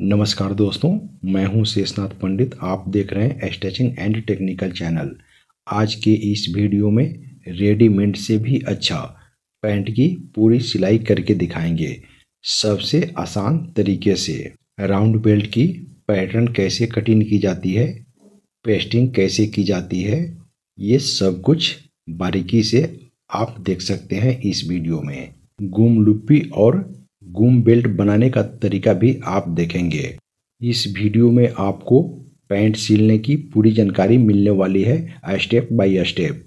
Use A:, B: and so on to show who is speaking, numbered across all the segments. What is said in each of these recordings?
A: नमस्कार दोस्तों मैं हूं शेषनाथ पंडित आप देख रहे हैं स्टेचिंग एंड टेक्निकल चैनल आज के इस वीडियो में रेडीमेड से भी अच्छा पैंट की पूरी सिलाई करके दिखाएंगे सबसे आसान तरीके से राउंड बेल्ट की पैटर्न कैसे कटिंग की जाती है पेस्टिंग कैसे की जाती है ये सब कुछ बारीकी से आप देख सकते हैं इस वीडियो में गुम लुप्पी और गुम बेल्ट बनाने का तरीका भी आप देखेंगे इस वीडियो में आपको पैंट सिलने की पूरी जानकारी मिलने वाली है स्टेप बाय स्टेप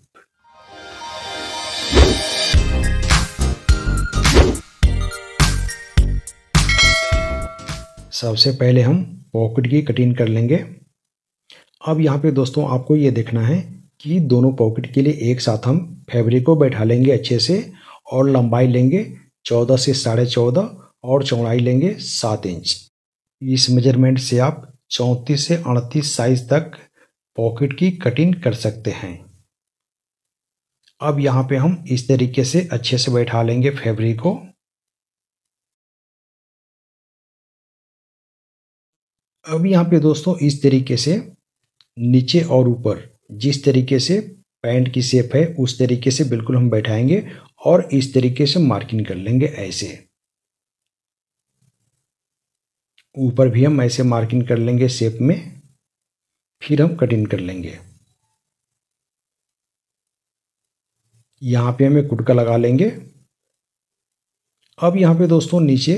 A: सबसे पहले हम पॉकेट की कटिंग कर लेंगे अब यहाँ पे दोस्तों आपको ये देखना है कि दोनों पॉकेट के लिए एक साथ हम फैब्रिक को बैठा लेंगे अच्छे से और लंबाई लेंगे चौदह से साढ़े चौदह और चौड़ाई लेंगे सात इंच इस मेजरमेंट से आप चौंतीस से अड़तीस साइज तक पॉकेट की कटिंग
B: कर सकते हैं अब यहाँ पे हम इस तरीके से अच्छे से बैठा लेंगे फैब्रिक को अब यहाँ पे दोस्तों इस तरीके से नीचे और ऊपर
A: जिस तरीके से पैंट की शेप है उस तरीके से बिल्कुल हम बैठाएंगे और इस तरीके से मार्किंग कर लेंगे ऐसे ऊपर भी हम ऐसे मार्किंग कर लेंगे शेप में फिर हम कटिंग कर लेंगे यहाँ पे हमें कुटका लगा लेंगे अब यहाँ पे दोस्तों नीचे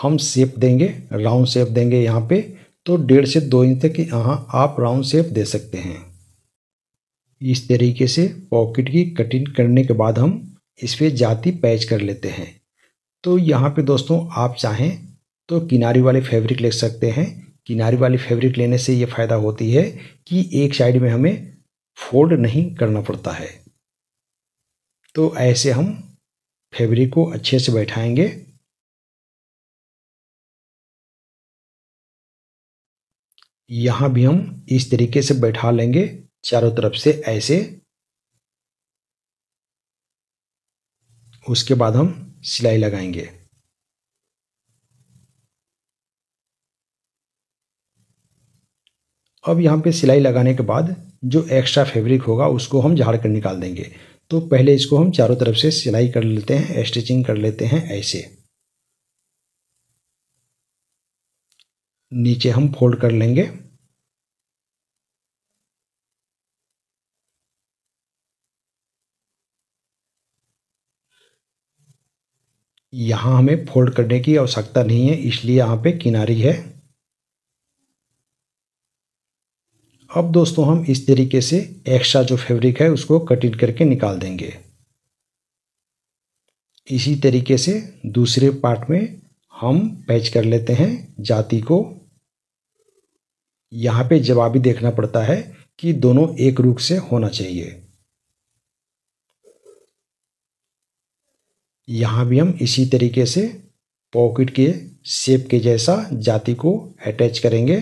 A: हम शेप देंगे राउंड शेप देंगे यहाँ पे तो डेढ़ से दो इंच तक यहाँ आप राउंड शेप दे सकते हैं इस तरीके से पॉकेट की कटिंग करने के बाद हम इस पर जाती पैच कर लेते हैं तो यहाँ पे दोस्तों आप चाहें तो किनारी वाले फैब्रिक ले सकते हैं किनारी वाली फैब्रिक लेने से ये फ़ायदा होती है कि एक साइड
B: में हमें फोल्ड नहीं करना पड़ता है तो ऐसे हम फैब्रिक को अच्छे से बैठाएंगे यहाँ भी हम इस तरीके से बैठा लेंगे चारों तरफ से ऐसे
A: उसके बाद हम सिलाई लगाएंगे अब यहाँ पे सिलाई लगाने के बाद जो एक्स्ट्रा फैब्रिक होगा उसको हम झाड़ कर निकाल देंगे तो पहले इसको हम चारों तरफ से सिलाई कर लेते हैं स्टिचिंग कर लेते हैं ऐसे
B: नीचे हम फोल्ड कर लेंगे
A: यहाँ हमें फोल्ड करने की आवश्यकता नहीं है इसलिए यहाँ पे किनारी है अब दोस्तों हम इस तरीके से एक्स्ट्रा जो फैब्रिक है उसको कटिंग करके निकाल देंगे इसी तरीके से दूसरे पार्ट में हम पैच कर लेते हैं जाति को यहाँ पे जवाबी देखना पड़ता है कि दोनों एक रूप से होना चाहिए यहाँ भी हम इसी तरीके से पॉकेट के शेप के जैसा
C: जाति को अटैच करेंगे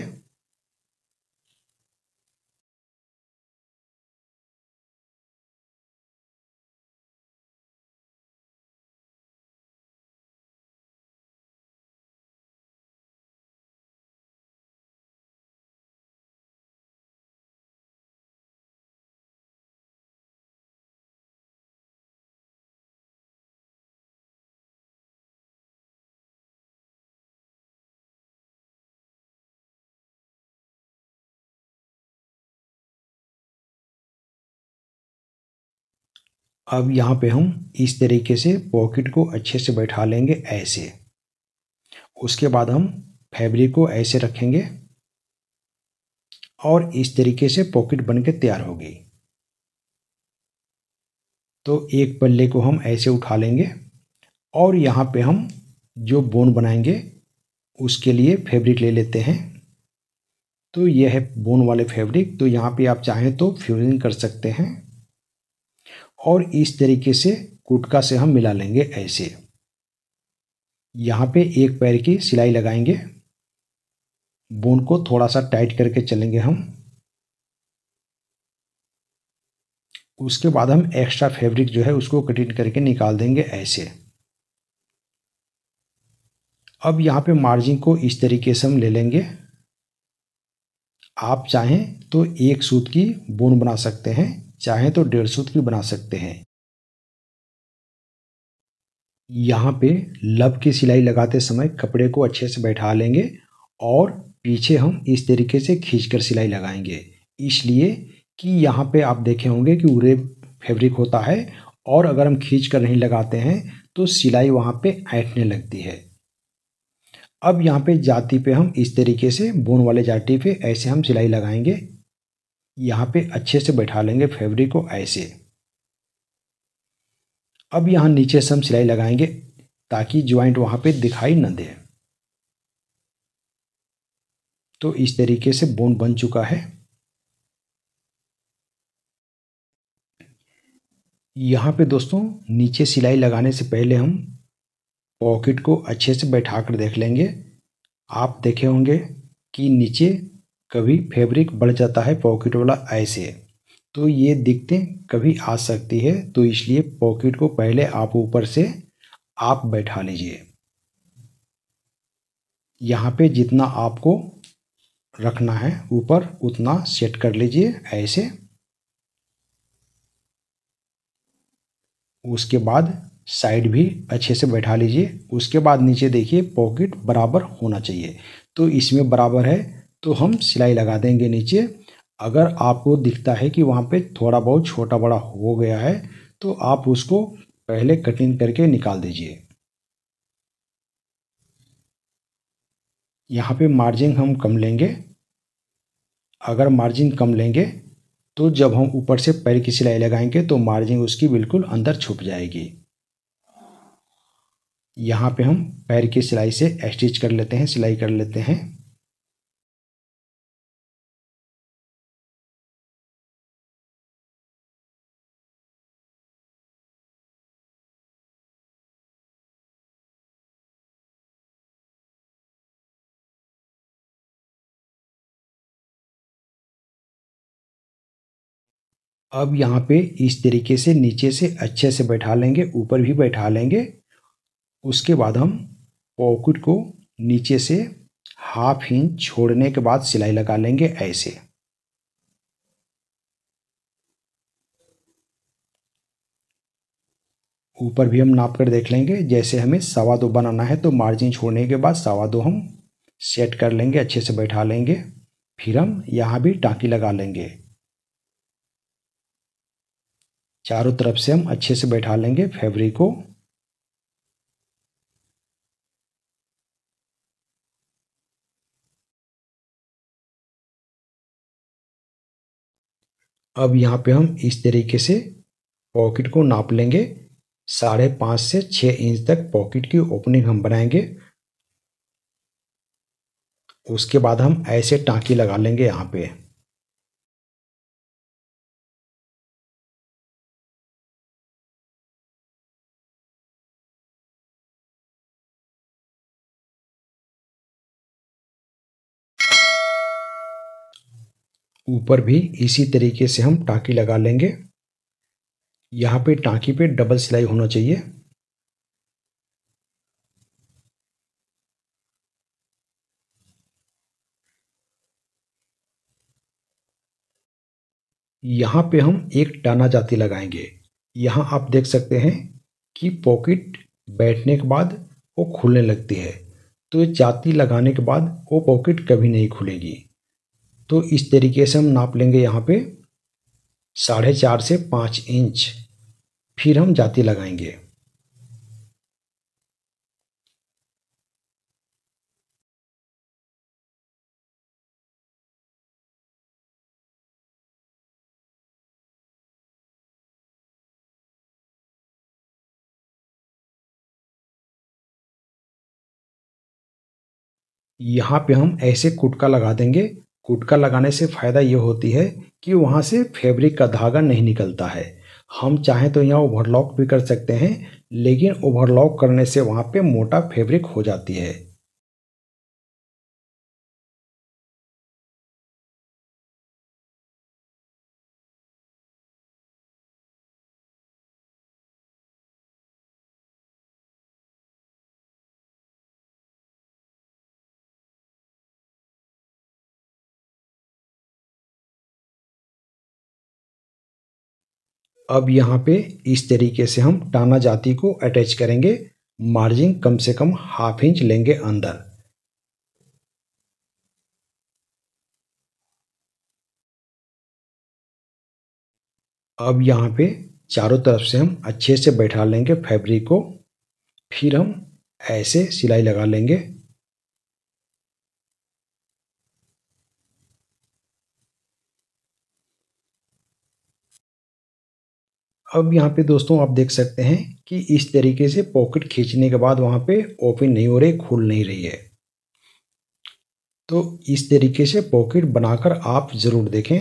B: अब यहाँ पे हम इस तरीके से पॉकेट को अच्छे से बैठा लेंगे ऐसे उसके बाद हम
A: फैब्रिक को ऐसे रखेंगे और इस तरीके से पॉकेट बन के तैयार हो गई तो एक पल्ले को हम ऐसे उठा लेंगे और यहाँ पे हम जो बोन बनाएंगे उसके लिए फैब्रिक ले लेते हैं तो यह है बोन वाले फैब्रिक तो यहाँ पे आप चाहें तो फ्यूजिंग कर सकते हैं और इस तरीके से कुटका से हम मिला लेंगे ऐसे यहाँ पे एक पैर की सिलाई लगाएंगे बोन को थोड़ा सा टाइट करके चलेंगे हम उसके बाद हम एक्स्ट्रा फैब्रिक जो है उसको कटिंग करके निकाल देंगे ऐसे अब यहाँ पे मार्जिन को इस तरीके से हम ले लेंगे आप चाहें तो एक सूत की बोन बना सकते हैं चाहे तो डेढ़ सूत्र भी बना सकते हैं यहाँ पे लब की सिलाई लगाते समय कपड़े को अच्छे से बैठा लेंगे और पीछे हम इस तरीके से खींचकर सिलाई लगाएंगे इसलिए कि यहाँ पे आप देखे होंगे कि उरे फैब्रिक होता है और अगर हम खींच कर नहीं लगाते हैं तो सिलाई वहाँ पे ऐठने लगती है अब यहाँ पे जाति पे हम इस तरीके से बोन वाले जाति पे ऐसे हम सिलाई लगाएंगे यहाँ पे अच्छे से बैठा लेंगे फैब्रिक को ऐसे अब यहाँ नीचे से हम सिलाई लगाएंगे ताकि ज्वाइंट वहाँ पे दिखाई न दे तो इस तरीके से बोन बन चुका है यहाँ पे दोस्तों नीचे सिलाई लगाने से पहले हम पॉकेट को अच्छे से बैठा कर देख लेंगे आप देखे होंगे कि नीचे कभी फैब्रिक बढ़ जाता है पॉकेट वाला ऐसे तो ये दिखते कभी आ सकती है तो इसलिए पॉकेट को पहले आप ऊपर से आप बैठा लीजिए यहाँ पे जितना आपको रखना है ऊपर उतना सेट कर लीजिए ऐसे उसके बाद साइड भी अच्छे से बैठा लीजिए उसके बाद नीचे देखिए पॉकेट बराबर होना चाहिए तो इसमें बराबर है तो हम सिलाई लगा देंगे नीचे अगर आपको दिखता है कि वहाँ पे थोड़ा बहुत छोटा बड़ा हो गया है तो आप उसको पहले कटिंग करके निकाल दीजिए यहाँ पे मार्जिन हम कम लेंगे अगर मार्जिन कम लेंगे तो जब हम ऊपर से पैर की सिलाई लगाएंगे तो मार्जिन उसकी बिल्कुल अंदर छुप जाएगी
B: यहाँ पे हम पैर की सिलाई से स्टिच कर लेते हैं सिलाई कर लेते हैं
C: अब यहाँ पे इस तरीके से नीचे से अच्छे से बैठा लेंगे ऊपर भी
A: बैठा लेंगे उसके बाद हम पॉकेट को नीचे से हाफ इंच छोड़ने के बाद सिलाई लगा लेंगे ऐसे ऊपर भी हम नाप कर देख लेंगे जैसे हमें सवा दो बनाना है तो मार्जिन छोड़ने के बाद सवा दो हम सेट कर लेंगे अच्छे से बैठा लेंगे फिर हम यहाँ भी टाँकी लगा लेंगे चारों तरफ से हम अच्छे से बैठा लेंगे फैब्रिक को
C: अब यहाँ पे हम इस तरीके से पॉकेट को नाप लेंगे साढ़े
A: पाँच से छः इंच तक पॉकेट की ओपनिंग हम बनाएंगे
C: उसके बाद हम ऐसे टाँकी लगा लेंगे यहाँ पे ऊपर भी इसी तरीके
A: से हम टाँकी लगा लेंगे यहाँ पे टाँकी पे डबल सिलाई होना चाहिए यहाँ पे हम एक टाना जाती लगाएंगे यहाँ आप देख सकते हैं कि पॉकेट बैठने के बाद वो खुलने लगती है तो ये जाती लगाने के बाद वो पॉकेट कभी नहीं खुलेगी तो इस तरीके से हम नाप लेंगे यहाँ पे साढ़े चार से पाँच इंच फिर हम जाति लगाएंगे
C: यहाँ पे हम ऐसे कुटका लगा देंगे कुटका लगाने से फ़ायदा ये होती है कि वहाँ से
A: फैब्रिक का धागा नहीं निकलता है हम चाहें तो यहाँ ओवरलॉक भी कर सकते हैं
C: लेकिन ओवरलॉक करने से वहाँ पे मोटा फैब्रिक हो जाती है अब यहाँ पे इस तरीके से हम टाना जाति को
B: अटैच करेंगे मार्जिन कम से कम हाफ इंच लेंगे अंदर अब यहाँ पे चारों तरफ से हम अच्छे से बैठा लेंगे फैब्रिक
A: को फिर हम ऐसे सिलाई लगा लेंगे
B: अब यहाँ पे दोस्तों आप देख सकते हैं कि इस
A: तरीके से पॉकेट खींचने के बाद वहाँ पे ओपन नहीं हो रही खुल नहीं रही है
B: तो इस तरीके से पॉकेट बनाकर आप ज़रूर देखें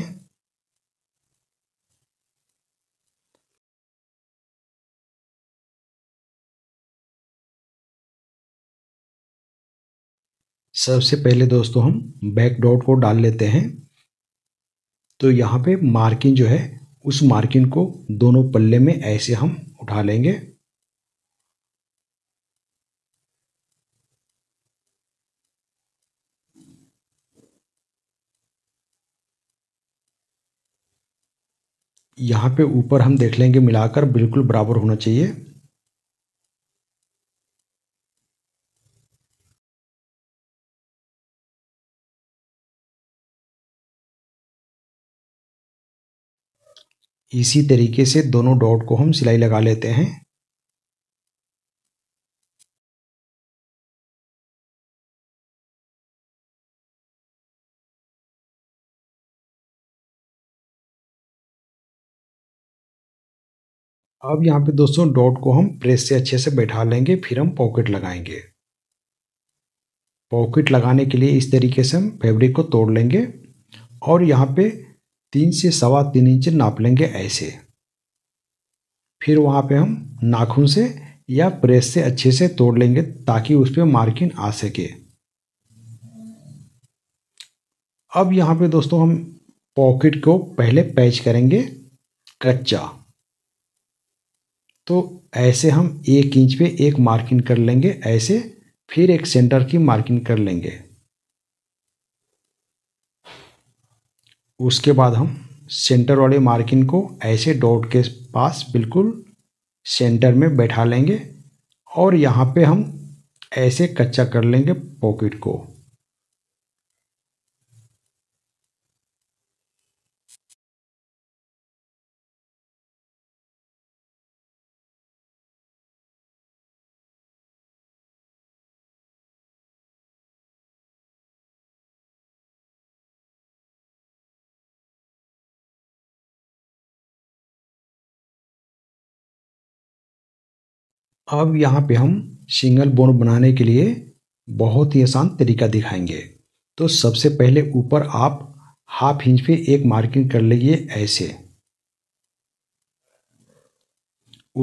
C: सबसे पहले दोस्तों हम बैक डॉट को डाल लेते हैं तो यहाँ पे
A: मार्किंग जो है उस मार्किंग को दोनों पल्ले में ऐसे हम उठा लेंगे
B: यहाँ पे ऊपर हम देख लेंगे मिलाकर बिल्कुल बराबर होना चाहिए
C: इसी तरीके से दोनों डॉट को हम सिलाई लगा लेते हैं
B: अब यहाँ पे दोस्तों डॉट को हम प्रेस से अच्छे से बैठा लेंगे फिर हम पॉकेट लगाएंगे पॉकेट लगाने
A: के लिए इस तरीके से हम फैब्रिक को तोड़ लेंगे और यहाँ पे तीन से सवा तीन इंच नाप लेंगे ऐसे फिर वहाँ पे हम नाखून से या प्रेस से अच्छे से तोड़ लेंगे ताकि उस पर मार्किंग आ सके अब यहाँ पे दोस्तों हम पॉकेट को पहले पैच करेंगे कच्चा तो ऐसे हम एक इंच पे एक मार्किंग कर लेंगे ऐसे फिर एक सेंटर की मार्किंग कर लेंगे उसके बाद हम सेंटर वाले मार्किन को ऐसे डॉट के पास बिल्कुल सेंटर में बैठा लेंगे और यहाँ पे हम ऐसे कच्चा कर लेंगे पॉकेट को
C: अब यहाँ पे हम सिंगल बोन बनाने के लिए बहुत ही आसान तरीका दिखाएंगे
A: तो सबसे पहले ऊपर आप हाफ इंच पे एक मार्किंग कर लीजिए ऐसे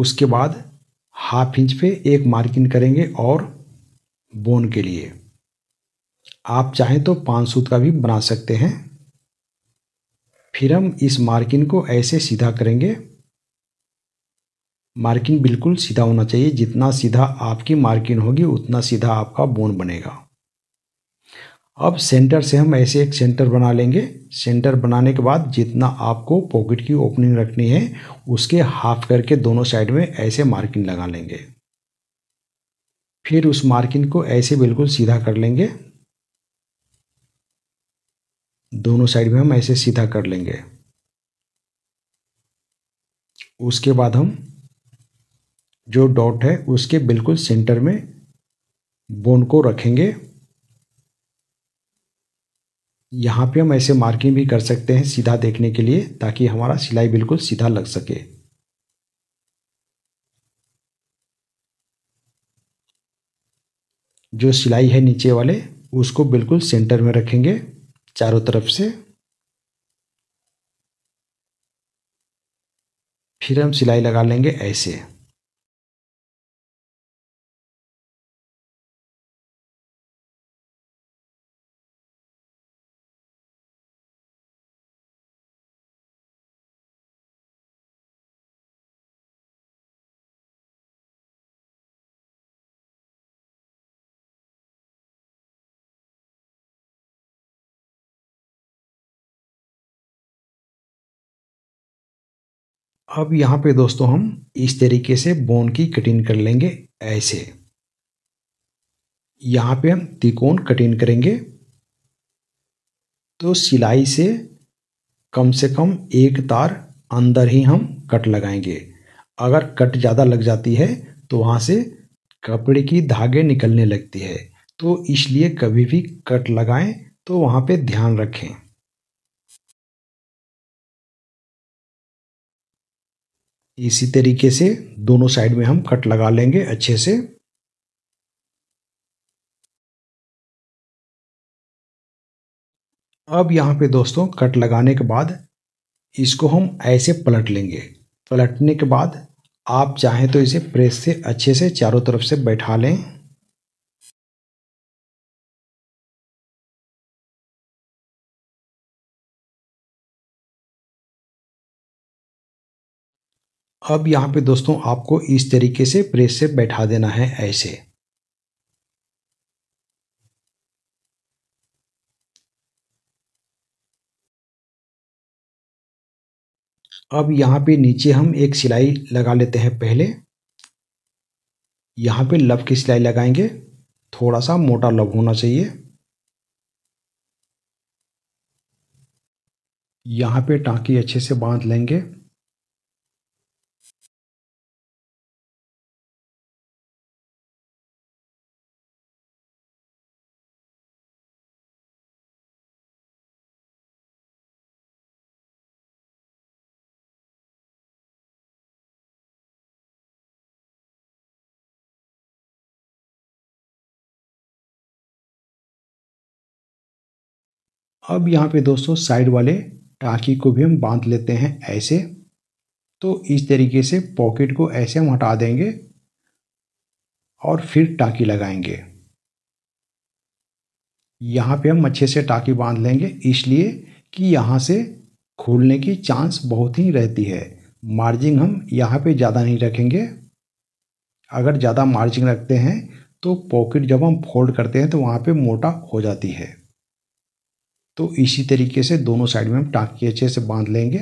A: उसके बाद हाफ इंच पे एक मार्किंग करेंगे और बोन के लिए आप चाहें तो पाँच सूत का भी बना सकते हैं फिर हम इस मार्किंग को ऐसे सीधा करेंगे मार्किंग बिल्कुल सीधा होना चाहिए जितना सीधा आपकी मार्किंग होगी उतना सीधा आपका बोन बनेगा अब सेंटर से हम ऐसे एक सेंटर बना लेंगे सेंटर बनाने के बाद जितना आपको पॉकेट की ओपनिंग रखनी है उसके हाफ करके दोनों साइड में ऐसे मार्किंग लगा लेंगे फिर उस मार्किंग को ऐसे बिल्कुल सीधा कर लेंगे दोनों साइड में हम ऐसे सीधा कर लेंगे उसके बाद हम जो डॉट है उसके बिल्कुल सेंटर में बोन को रखेंगे यहाँ पे हम ऐसे मार्किंग भी कर सकते हैं सीधा देखने के लिए ताकि हमारा सिलाई बिल्कुल सीधा लग सके जो सिलाई है नीचे वाले उसको बिल्कुल सेंटर में रखेंगे चारों तरफ से
C: फिर हम सिलाई लगा लेंगे ऐसे अब यहाँ पे दोस्तों हम इस तरीके से बोन की कटिंग कर
A: लेंगे ऐसे यहाँ पे हम त्रिकोण कटिंग करेंगे तो सिलाई से कम से कम एक तार अंदर ही हम कट लगाएंगे अगर कट ज़्यादा लग जाती है तो वहाँ से कपड़े की धागे निकलने लगती है तो इसलिए कभी भी कट
B: लगाएं तो वहाँ पे ध्यान रखें इसी तरीके से दोनों साइड में हम कट लगा लेंगे अच्छे से अब यहाँ पे दोस्तों कट लगाने के बाद इसको
A: हम ऐसे पलट लेंगे पलटने के बाद आप चाहें तो इसे प्रेस से अच्छे
C: से चारों तरफ से बैठा लें
B: अब यहाँ पे दोस्तों आपको इस तरीके से प्रेस से बैठा देना है ऐसे अब यहाँ पे नीचे हम एक सिलाई लगा लेते हैं पहले
A: यहाँ पे लव की सिलाई लगाएंगे थोड़ा सा मोटा लव होना चाहिए
B: यहाँ पे टांकी अच्छे से बांध लेंगे
C: अब यहाँ पे दोस्तों साइड वाले टाकी को भी हम बांध लेते हैं
A: ऐसे तो इस तरीके से पॉकेट को ऐसे हम हटा देंगे और फिर टाकी लगाएंगे यहाँ पे हम अच्छे से टाकी बांध लेंगे इसलिए कि यहाँ से खोलने की चांस बहुत ही रहती है मार्जिन हम यहाँ पे ज़्यादा नहीं रखेंगे अगर ज़्यादा मार्जिन रखते हैं तो पॉकेट जब हम फोल्ड करते हैं तो वहाँ पे मोटा हो जाती है तो इसी तरीके से दोनों साइड में हम टाँकी अच्छे से बांध लेंगे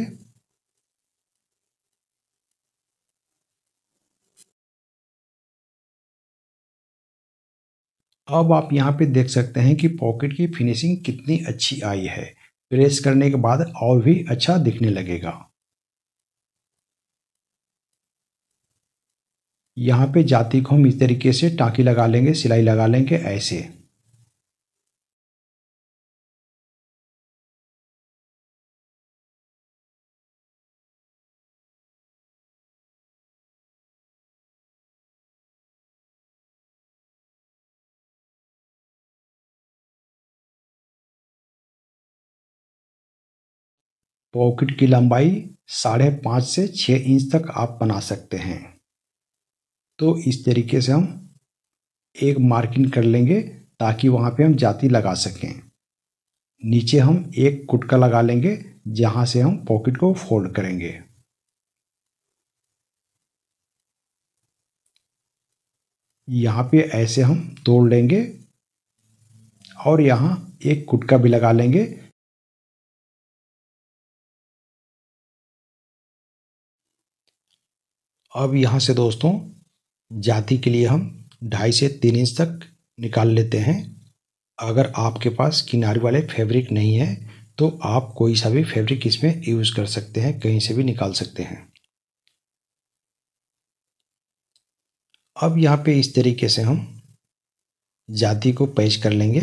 B: अब आप यहां पे देख सकते हैं कि पॉकेट की
A: फिनिशिंग कितनी अच्छी आई है प्रेस करने के बाद और भी अच्छा दिखने लगेगा यहाँ पे जाति
C: को हम इस तरीके से टाँकी लगा लेंगे सिलाई लगा लेंगे ऐसे
B: पॉकेट की लंबाई साढ़े पाँच से छः इंच तक आप बना सकते हैं तो इस
A: तरीके से हम एक मार्किंग कर लेंगे ताकि वहाँ पे हम जाति लगा सकें नीचे हम एक कुटका लगा लेंगे जहाँ से हम पॉकेट को फोल्ड करेंगे
B: यहाँ पे ऐसे हम तोड़ लेंगे और यहाँ एक कुटका भी लगा लेंगे
C: अब यहाँ से दोस्तों जाति
A: के लिए हम ढाई से तीन इंच तक निकाल लेते हैं अगर आपके पास किनारे वाले फैब्रिक नहीं है तो आप कोई सा भी फैब्रिक इसमें यूज़ कर सकते हैं कहीं से भी निकाल सकते हैं अब यहाँ पे इस तरीके से हम जाति को पैच कर लेंगे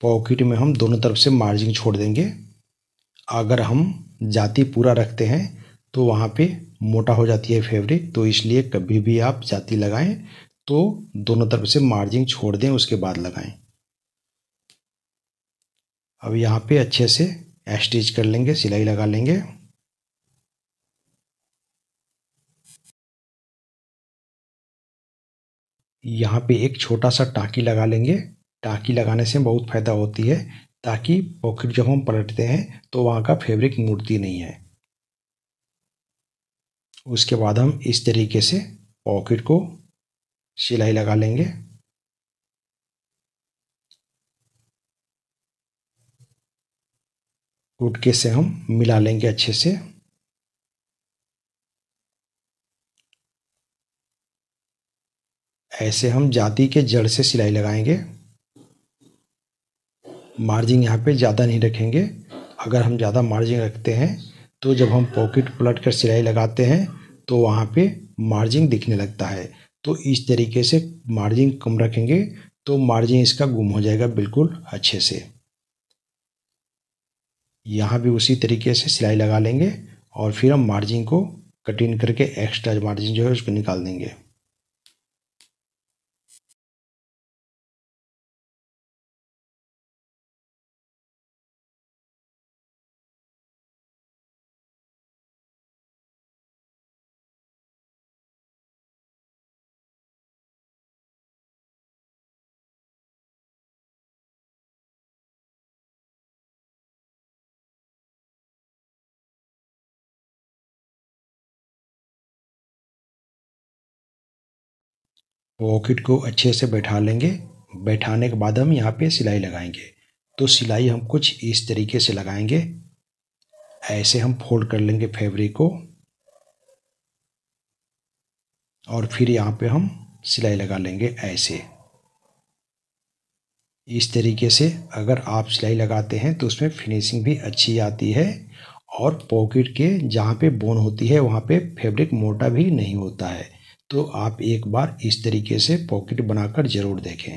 A: पॉकेट में हम दोनों तरफ से मार्जिन छोड़ देंगे अगर हम जाति पूरा रखते हैं तो वहाँ पे मोटा हो जाती है फेबरिक तो इसलिए कभी भी आप जाती लगाएं तो दोनों तरफ से मार्जिन छोड़ दें उसके बाद लगाएं अब यहाँ पे अच्छे से एस्टिच कर लेंगे सिलाई लगा
B: लेंगे यहाँ पे एक छोटा सा टाकी लगा लेंगे टाकी
A: लगाने से बहुत फ़ायदा होती है ताकि पॉकेट जब हम पलटते हैं तो वहाँ का फैब्रिक मुड़ती नहीं है उसके बाद हम इस तरीके से पॉकेट को सिलाई लगा लेंगे गुटके से हम मिला लेंगे अच्छे से ऐसे हम जाति के जड़ से सिलाई लगाएंगे मार्जिन यहाँ पे ज़्यादा नहीं रखेंगे अगर हम ज़्यादा मार्जिन रखते हैं तो जब हम पॉकेट पलट कर सिलाई लगाते हैं तो वहाँ पे मार्जिन दिखने लगता है तो इस तरीके से मार्जिन कम रखेंगे तो मार्जिन इसका गुम हो जाएगा बिल्कुल अच्छे से यहाँ भी उसी तरीके से सिलाई लगा लेंगे और फिर हम मार्जिन को कटिंग करके एक्स्ट्रा मार्जिन जो है उसको निकाल देंगे
C: पॉकेट को अच्छे से बैठा लेंगे बैठाने के बाद हम यहाँ
A: पे सिलाई लगाएंगे तो सिलाई हम कुछ इस तरीके से लगाएंगे ऐसे हम फोल्ड कर लेंगे फैब्रिक को और फिर यहाँ पे हम सिलाई लगा लेंगे ऐसे इस तरीके से अगर आप सिलाई लगाते हैं तो उसमें फिनिशिंग भी अच्छी आती है और पॉकेट के जहाँ पे बोन होती है वहाँ पे फैब्रिक मोटा भी नहीं होता है तो
C: आप एक बार इस तरीके से पॉकेट बनाकर ज़रूर देखें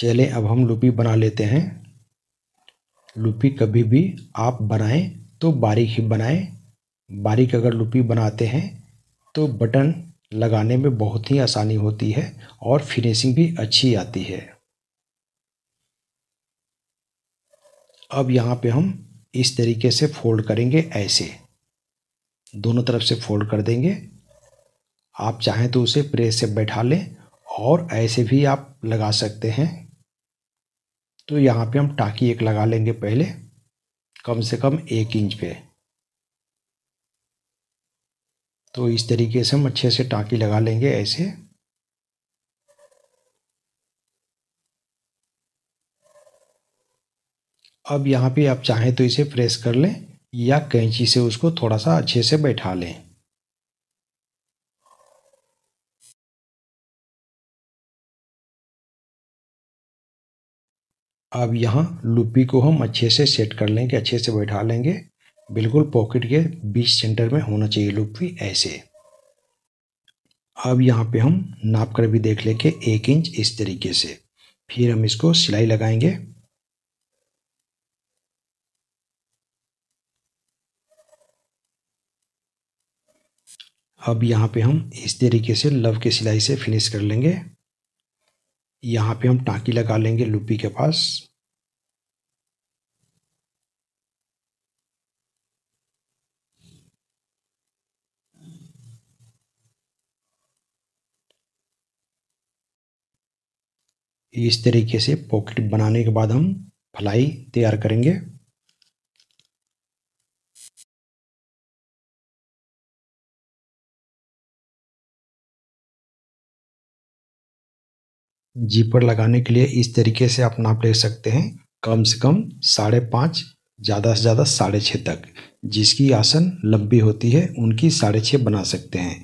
C: चले अब हम लुपी बना लेते हैं लुपी कभी भी आप
A: बनाएं तो बारीक ही बनाएं बारीक अगर लुपी बनाते हैं तो बटन लगाने में बहुत ही आसानी होती है और फिनिशिंग भी अच्छी आती है अब यहाँ पे हम इस तरीके से फोल्ड करेंगे ऐसे दोनों तरफ से फोल्ड कर देंगे आप चाहें तो उसे प्रेस से बैठा लें और ऐसे भी आप लगा सकते हैं तो यहाँ पे हम टाकी एक लगा लेंगे पहले कम से कम एक इंच पे तो इस तरीके से हम अच्छे से टाकी लगा लेंगे ऐसे अब यहाँ पे आप चाहें तो इसे प्रेस
B: कर लें या कैंची से उसको थोड़ा सा अच्छे से बैठा लें
C: अब यहाँ लुपी को हम अच्छे से सेट कर लेंगे अच्छे से बैठा
A: लेंगे बिल्कुल पॉकेट के बीच सेंटर में होना चाहिए लुपी ऐसे अब यहाँ पे हम नाप कर भी देख लेंगे एक इंच इस तरीके से फिर हम इसको सिलाई लगाएंगे अब यहाँ पे हम इस तरीके से लव के सिलाई से फिनिश कर लेंगे यहाँ पे हम टाँकी
B: लगा लेंगे लुपी के पास इस
C: तरीके से पॉकेट बनाने के बाद हम फ्लाई तैयार करेंगे
B: जीपर लगाने के लिए इस तरीके से आप नाप ले सकते हैं कम से कम साढ़े पाँच ज़्यादा से ज़्यादा
A: साढ़े छः तक जिसकी आसन लंबी होती है उनकी साढ़े छः बना सकते हैं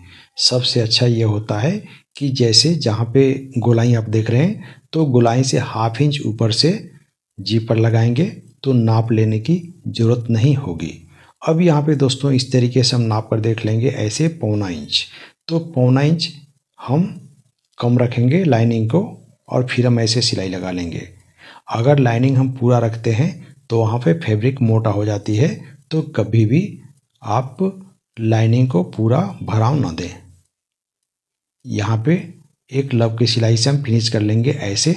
A: सबसे अच्छा ये होता है कि जैसे जहाँ पे गोलाई आप देख रहे हैं तो गोलाई से हाफ इंच ऊपर से जीपर लगाएंगे तो नाप लेने की ज़रूरत नहीं होगी अब यहाँ पे दोस्तों इस तरीके से हम नाप कर देख लेंगे ऐसे पौना इंच तो पौना इंच हम कम रखेंगे लाइनिंग को और फिर हम ऐसे सिलाई लगा लेंगे अगर लाइनिंग हम पूरा रखते हैं तो वहाँ पे फैब्रिक मोटा हो जाती है तो कभी भी आप लाइनिंग को पूरा भराव ना दें
B: यहाँ पे एक लव की सिलाई से हम फिनिश कर लेंगे ऐसे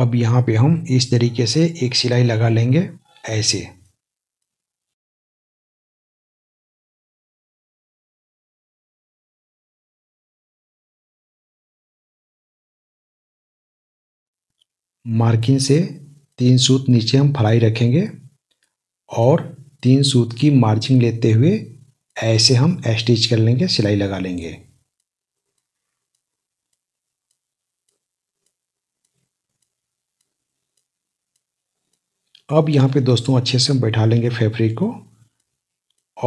B: अब यहाँ पे हम इस तरीके से एक सिलाई लगा लेंगे ऐसे
C: मार्किंग से तीन सूत नीचे हम फ्लाई रखेंगे और तीन
A: सूत की मार्जिंग लेते हुए ऐसे हम स्टिच कर लेंगे सिलाई लगा लेंगे अब यहाँ पे दोस्तों अच्छे से हम बैठा लेंगे फैब्रिक को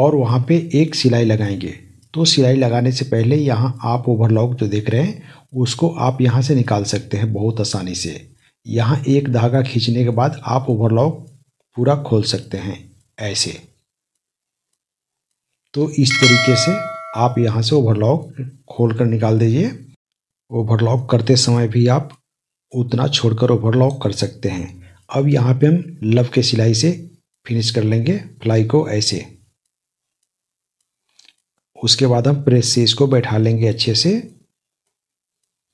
A: और वहाँ पे एक सिलाई लगाएंगे तो सिलाई लगाने से पहले यहाँ आप ओवरलॉक जो देख रहे हैं उसको आप यहाँ से निकाल सकते हैं बहुत आसानी से यहाँ एक धागा खींचने के बाद आप ओवरलॉक पूरा खोल सकते हैं ऐसे तो इस तरीके से आप यहाँ से ओवरलॉक खोल कर निकाल दीजिए ओवरलॉक करते समय भी आप उतना छोड़कर ओवरलॉक कर सकते हैं अब यहाँ पे हम लव के सिलाई से फिनिश कर लेंगे फ्लाई को ऐसे उसके बाद हम प्रेस से इसको बैठा लेंगे अच्छे से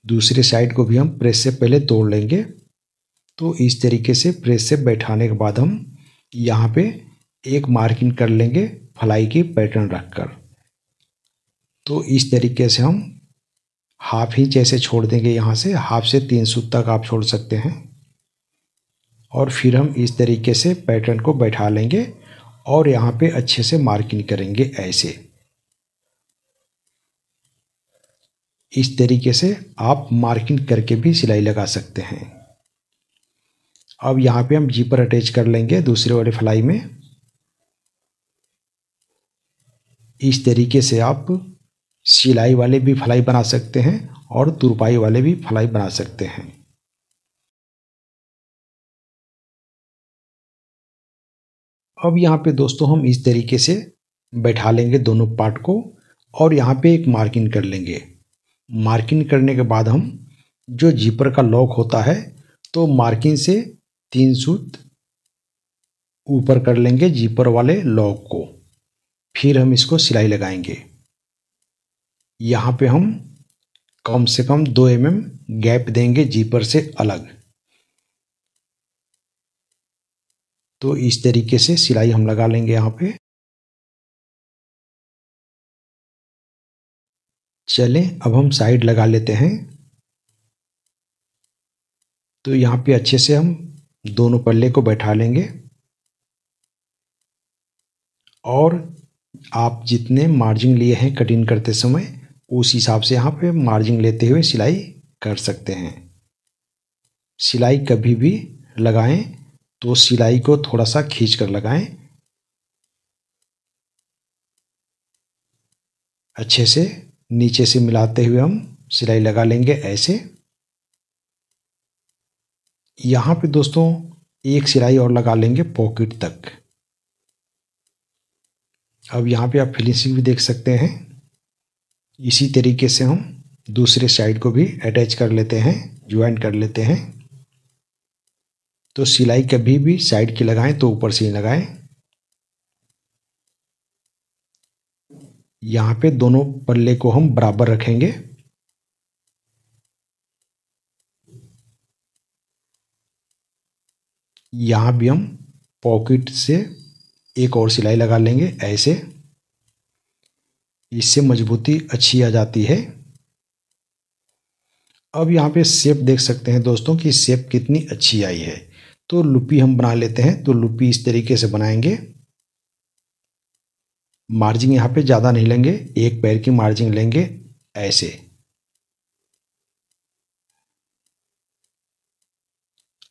A: दूसरे साइड को भी हम प्रेस से पहले तोड़ लेंगे तो इस तरीके से प्रेस से बैठाने के बाद हम यहाँ पे एक मार्किंग कर लेंगे फ्लाई की पैटर्न रखकर तो इस तरीके से हम हाफ ही जैसे छोड़ देंगे यहाँ से हाफ से तीन सूत तक आप छोड़ सकते हैं और फिर हम इस तरीके से पैटर्न को बैठा लेंगे और यहाँ पे अच्छे से मार्किंग करेंगे ऐसे इस तरीके से आप मार्किंग करके भी सिलाई लगा सकते हैं अब यहाँ पे हम जीपर अटैच कर लेंगे दूसरे वाले फ्लाई में इस तरीके से आप सिलाई वाले भी फ्लाई
C: बना सकते हैं और तुरपाई वाले भी फ्लाई बना सकते हैं
B: अब यहाँ पे दोस्तों हम इस तरीके से बैठा लेंगे दोनों पार्ट को और यहाँ पे एक मार्किंग कर लेंगे
A: मार्किंग करने के बाद हम जो जीपर का लॉक होता है तो मार्किंग से तीन सूत ऊपर कर लेंगे जीपर वाले लॉक को फिर हम इसको सिलाई लगाएंगे यहाँ पे हम कम से कम दो एम एम गैप देंगे जीपर से अलग
C: तो इस तरीके से सिलाई हम लगा लेंगे यहाँ पे चलें अब हम साइड लगा लेते हैं तो यहाँ पे अच्छे
A: से हम दोनों पल्ले को बैठा लेंगे और आप जितने मार्जिन लिए हैं कटिंग करते समय उस हिसाब से यहाँ पे मार्जिन लेते हुए सिलाई कर सकते हैं सिलाई कभी भी लगाएं तो सिलाई को थोड़ा सा खींच कर लगाएं अच्छे से नीचे से मिलाते हुए हम सिलाई लगा लेंगे ऐसे यहाँ पे दोस्तों एक सिलाई और लगा लेंगे पॉकेट तक अब यहाँ पे आप फिनिशिंग भी देख सकते हैं इसी तरीके से हम दूसरे साइड को भी अटैच कर लेते हैं ज्वाइन कर लेते हैं तो सिलाई कभी भी साइड की लगाएं तो ऊपर से ही लगाएं यहाँ पे दोनों पल्ले को हम बराबर रखेंगे यहाँ भी हम पॉकेट से एक और सिलाई लगा लेंगे ऐसे इससे मजबूती अच्छी आ जाती है अब यहाँ पे सेप देख सकते हैं दोस्तों कि सेप कितनी अच्छी आई है तो लुपी हम बना लेते हैं तो लुपी इस तरीके से बनाएंगे मार्जिन यहाँ पे ज़्यादा नहीं लेंगे एक पैर की मार्जिन लेंगे ऐसे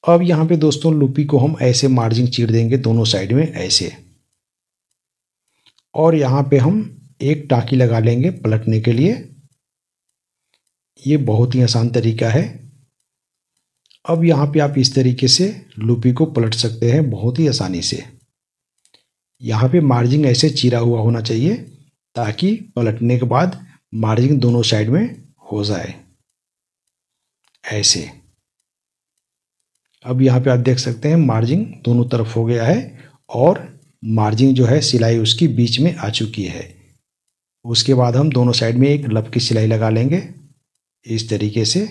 A: अब यहाँ पे दोस्तों लुपी को हम ऐसे मार्जिन चीर देंगे दोनों साइड में ऐसे और यहाँ पे हम एक टाकी लगा लेंगे पलटने के लिए ये बहुत ही आसान तरीका है अब यहाँ पे आप इस तरीके से लूपी को पलट सकते हैं बहुत ही आसानी से यहाँ पे मार्जिन ऐसे चीरा हुआ होना चाहिए ताकि पलटने के बाद मार्जिन दोनों साइड में हो जाए ऐसे अब यहाँ पे आप देख सकते हैं मार्जिन दोनों तरफ हो गया है और मार्जिन जो है सिलाई उसकी बीच में आ चुकी है उसके बाद हम दोनों साइड में एक लप की सिलाई लगा लेंगे इस तरीके से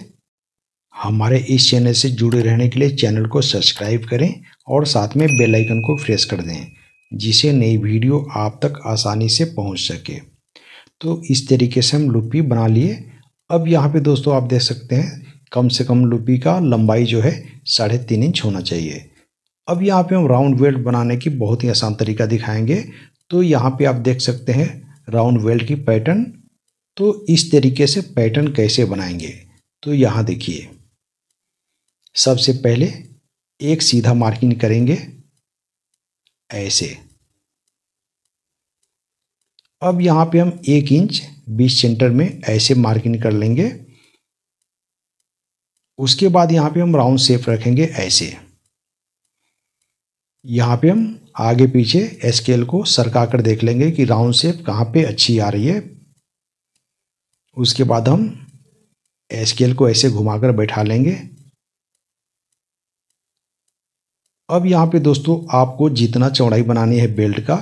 A: हमारे इस चैनल से जुड़े रहने के लिए चैनल को सब्सक्राइब करें और साथ में बेल आइकन को प्रेस कर दें जिसे नई वीडियो आप तक आसानी से पहुंच सके तो इस तरीके से हम लुपी बना लिए अब यहाँ पे दोस्तों आप देख सकते हैं कम से कम लुबी का लंबाई जो है साढ़े तीन इंच होना चाहिए अब यहाँ पे हम राउंड वेल्ट बनाने की बहुत ही आसान तरीका दिखाएंगे तो यहाँ पे आप देख सकते हैं राउंड वेल्ट की पैटर्न तो इस तरीके से पैटर्न कैसे बनाएंगे तो यहाँ देखिए सबसे पहले एक सीधा मार्किंग करेंगे ऐसे अब यहाँ पे हम एक इंच बीस सेंटर में ऐसे मार्किंग कर लेंगे उसके बाद यहाँ पे हम राउंड शेप रखेंगे ऐसे यहाँ पे हम आगे पीछे स्केल को सरका कर देख लेंगे कि राउंड शेप कहाँ पे अच्छी आ रही है उसके बाद हम स्केल को ऐसे घुमाकर बैठा लेंगे अब यहाँ पे दोस्तों आपको जितना चौड़ाई बनानी है बेल्ट का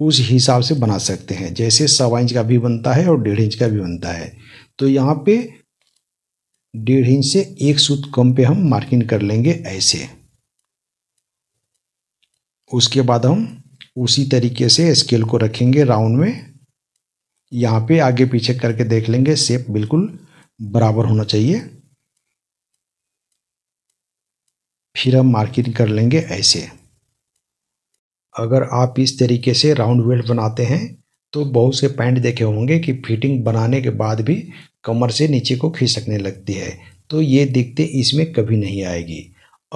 A: उस हिसाब से बना सकते हैं जैसे सवा इंच का भी बनता है और डेढ़ इंच का भी बनता है तो यहाँ पे डेढ़ इंच से एक सूत कम पे हम मार्किंग कर लेंगे ऐसे उसके बाद हम उसी तरीके से स्केल को रखेंगे राउंड में यहाँ पे आगे पीछे करके देख लेंगे सेप बिल्कुल बराबर होना चाहिए फिर हम मार्किंग कर लेंगे ऐसे अगर आप इस तरीके से राउंड वेल्ट बनाते हैं तो बहुत से पैंट देखे होंगे कि फिटिंग बनाने के बाद भी कमर से नीचे को खिसकने लगती है तो ये दिखते इसमें कभी नहीं आएगी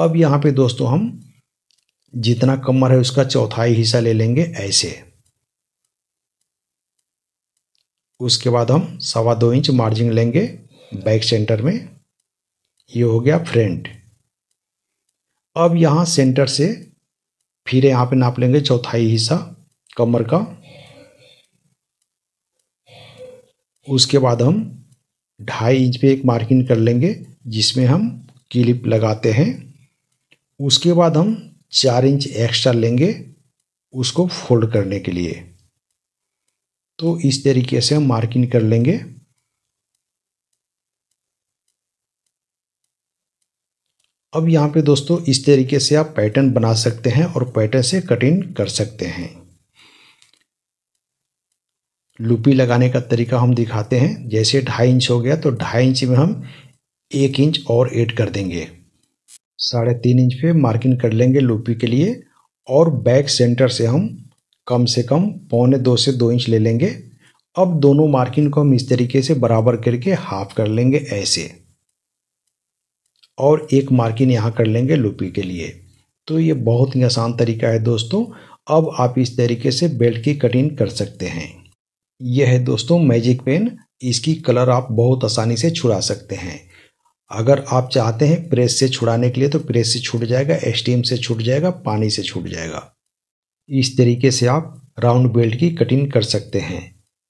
A: अब यहाँ पे दोस्तों हम जितना कमर है उसका चौथाई हिस्सा ले लेंगे ऐसे उसके बाद हम सवा दो इंच मार्जिन लेंगे बैक सेंटर में ये हो गया फ्रंट अब यहाँ सेंटर से फिर यहाँ पे नाप लेंगे चौथाई हिस्सा कमर का उसके बाद हम ढाई इंच पे एक मार्किंग कर लेंगे जिसमें हम क्लिप लगाते हैं उसके बाद हम चार इंच एक्स्ट्रा लेंगे उसको फोल्ड करने के लिए तो इस तरीके से हम मार्किंग कर लेंगे अब यहाँ पे दोस्तों इस तरीके से आप पैटर्न बना सकते हैं और पैटर्न से कटिंग कर सकते हैं लुपी लगाने का तरीका हम दिखाते हैं जैसे ढाई इंच हो गया तो ढाई इंच में हम एक इंच और ऐड कर देंगे साढ़े तीन इंच पे मार्किंग कर लेंगे लुपी के लिए और बैक सेंटर से हम कम से कम पौने दो से दो इंच ले लेंगे अब दोनों मार्किंग को हम इस तरीके से बराबर करके हाफ कर लेंगे ऐसे और एक मार्किंग यहाँ कर लेंगे लुपी के लिए तो ये बहुत ही आसान तरीका है दोस्तों अब आप इस तरीके से बेल्ट की कटिंग कर सकते हैं यह है दोस्तों मैजिक पेन इसकी कलर आप बहुत आसानी से छुड़ा सकते हैं अगर आप चाहते हैं प्रेस से छुड़ाने के लिए तो प्रेस से छूट जाएगा एस्टीम से छूट जाएगा पानी से छूट जाएगा इस तरीके से आप राउंड बेल्ट की कटिंग कर सकते हैं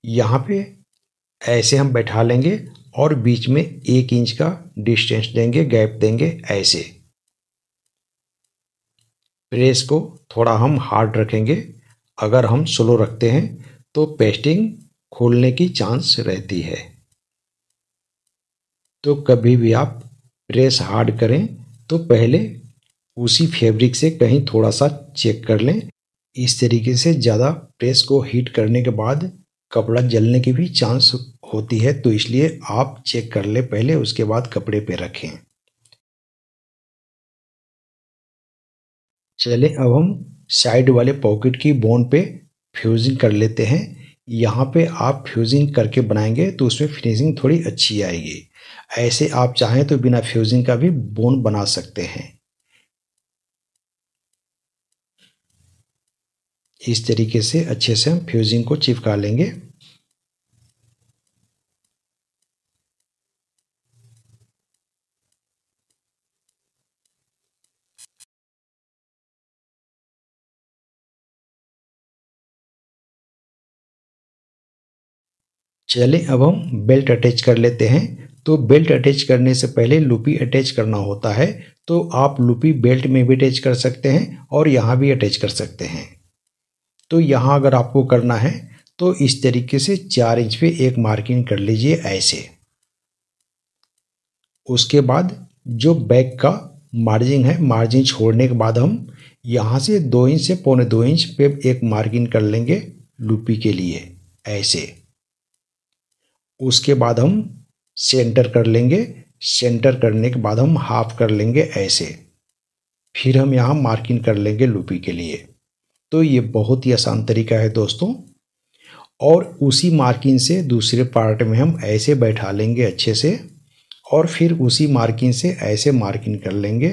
A: यहाँ पे ऐसे हम बैठा लेंगे और बीच में एक इंच का डिस्टेंस देंगे गैप देंगे ऐसे प्रेस को थोड़ा हम हार्ड रखेंगे अगर हम स्लो रखते हैं तो पेस्टिंग खोलने की चांस रहती है तो कभी भी आप प्रेस हार्ड करें तो पहले उसी फैब्रिक से कहीं थोड़ा सा चेक कर लें इस तरीके से ज़्यादा प्रेस को हीट करने के बाद कपड़ा जलने की भी चांस होती है तो इसलिए आप
B: चेक कर लें पहले उसके बाद कपड़े पे रखें चले अब हम साइड वाले पॉकेट की बोन पे
A: फ्यूज़िंग कर लेते हैं यहाँ पे आप फ्यूज़िंग करके बनाएंगे तो उसमें फिनिशिंग थोड़ी अच्छी आएगी ऐसे आप चाहें तो बिना फ्यूज़िंग का भी बोन बना सकते हैं इस तरीके से अच्छे से हम फ्यूज़िंग को चिपका लेंगे
C: चले अब हम बेल्ट अटैच कर लेते
A: हैं तो बेल्ट अटैच करने से पहले लूपी अटैच करना होता है तो आप लूपी बेल्ट में भी अटैच कर सकते हैं और यहाँ भी अटैच कर सकते हैं तो यहाँ अगर आपको करना है तो इस तरीके से चार इंच पे एक मार्किंग कर लीजिए ऐसे उसके बाद जो बैक का मार्जिन है मार्जिन छोड़ने के बाद हम यहाँ से दो इंच से पौने दो इंच पे एक मार्किंग कर लेंगे लूपी के लिए ऐसे उसके बाद हम सेंटर कर लेंगे सेंटर करने के बाद हम हाफ कर लेंगे ऐसे फिर हम यहाँ मार्किंग कर लेंगे लूपी के लिए तो ये बहुत ही आसान तरीका है दोस्तों और उसी मार्किंग से दूसरे पार्ट में हम ऐसे बैठा लेंगे अच्छे से और फिर उसी मार्किंग से ऐसे मार्किंग कर लेंगे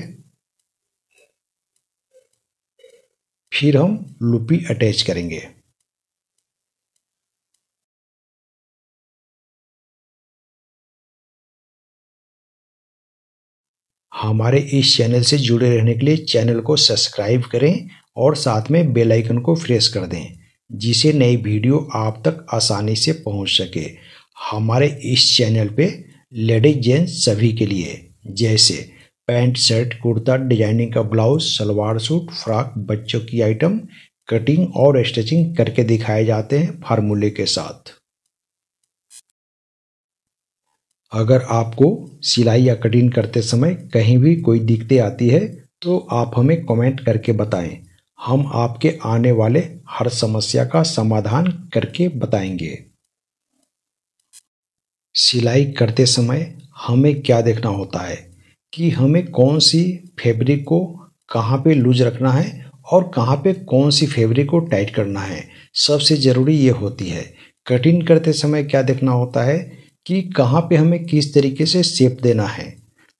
C: फिर हम लुपी अटैच करेंगे हमारे इस चैनल से जुड़े रहने
A: के लिए चैनल को सब्सक्राइब करें और साथ में बेल आइकन को प्रेस कर दें जिसे नई वीडियो आप तक आसानी से पहुंच सके हमारे इस चैनल पे लेडीज जेंट्स सभी के लिए जैसे पैंट शर्ट कुर्ता डिजाइनिंग का ब्लाउज सलवार सूट फ्रॉक बच्चों की आइटम कटिंग और स्टिचिंग करके दिखाए जाते हैं फार्मूले के साथ अगर आपको सिलाई या कटिंग करते समय कहीं भी कोई दिक्कतें आती है तो आप हमें कमेंट करके बताएं हम आपके आने वाले हर समस्या का समाधान करके बताएंगे सिलाई करते समय हमें क्या देखना होता है कि हमें कौन सी फैब्रिक को कहाँ पे लूज रखना है और कहाँ पे कौन सी फैब्रिक को टाइट करना है सबसे ज़रूरी ये होती है कटिंग करते समय क्या देखना होता है कि कहाँ पे हमें किस तरीके से शेप देना है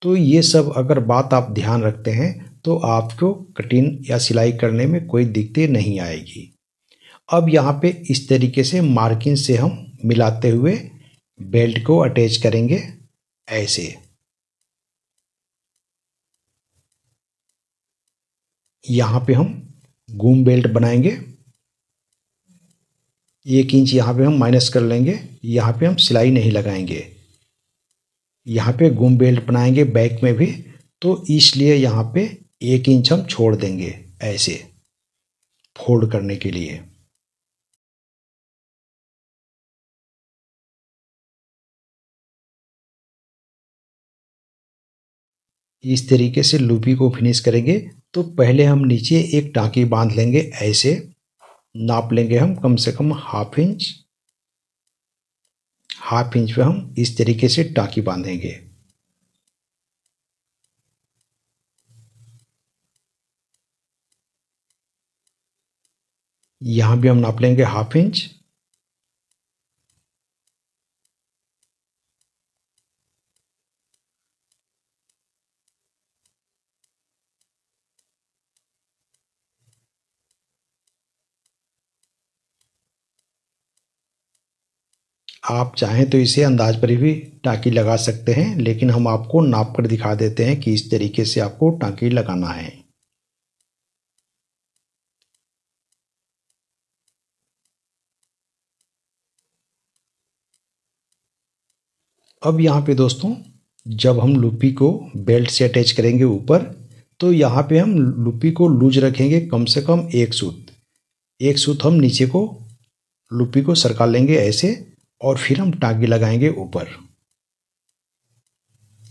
A: तो ये सब अगर बात आप ध्यान रखते हैं तो आपको कटिंग या सिलाई करने में कोई दिक्कतें नहीं आएगी अब यहाँ पे इस तरीके से मार्किंग से हम मिलाते हुए बेल्ट को अटैच करेंगे ऐसे यहाँ पे हम घूम बेल्ट बनाएंगे एक इंच यहाँ पे हम माइनस कर लेंगे यहाँ पे हम सिलाई नहीं लगाएंगे यहाँ पे गुम बेल्ट बनाएंगे बैक में भी तो इसलिए यहाँ पे एक
C: इंच हम छोड़ देंगे ऐसे फोल्ड करने के लिए इस तरीके से लूपी को फिनिश करेंगे
A: तो पहले हम नीचे एक टाँकी बांध लेंगे ऐसे नाप लेंगे हम कम से कम हाफ इंच हाफ इंच पे हम इस तरीके से टाकी बांधेंगे यहां भी हम नाप लेंगे हाफ इंच आप चाहें तो इसे अंदाज पर भी टाँकी लगा सकते हैं लेकिन हम आपको नाप कर दिखा देते हैं कि इस तरीके से आपको टाँकी लगाना है अब यहाँ पे दोस्तों जब हम लुपी को बेल्ट से अटैच करेंगे ऊपर तो यहाँ पे हम लुपी को लूज रखेंगे कम से कम एक सूत एक सूत हम नीचे को लुपी को सरका लेंगे ऐसे और फिर हम टाँगे लगाएंगे ऊपर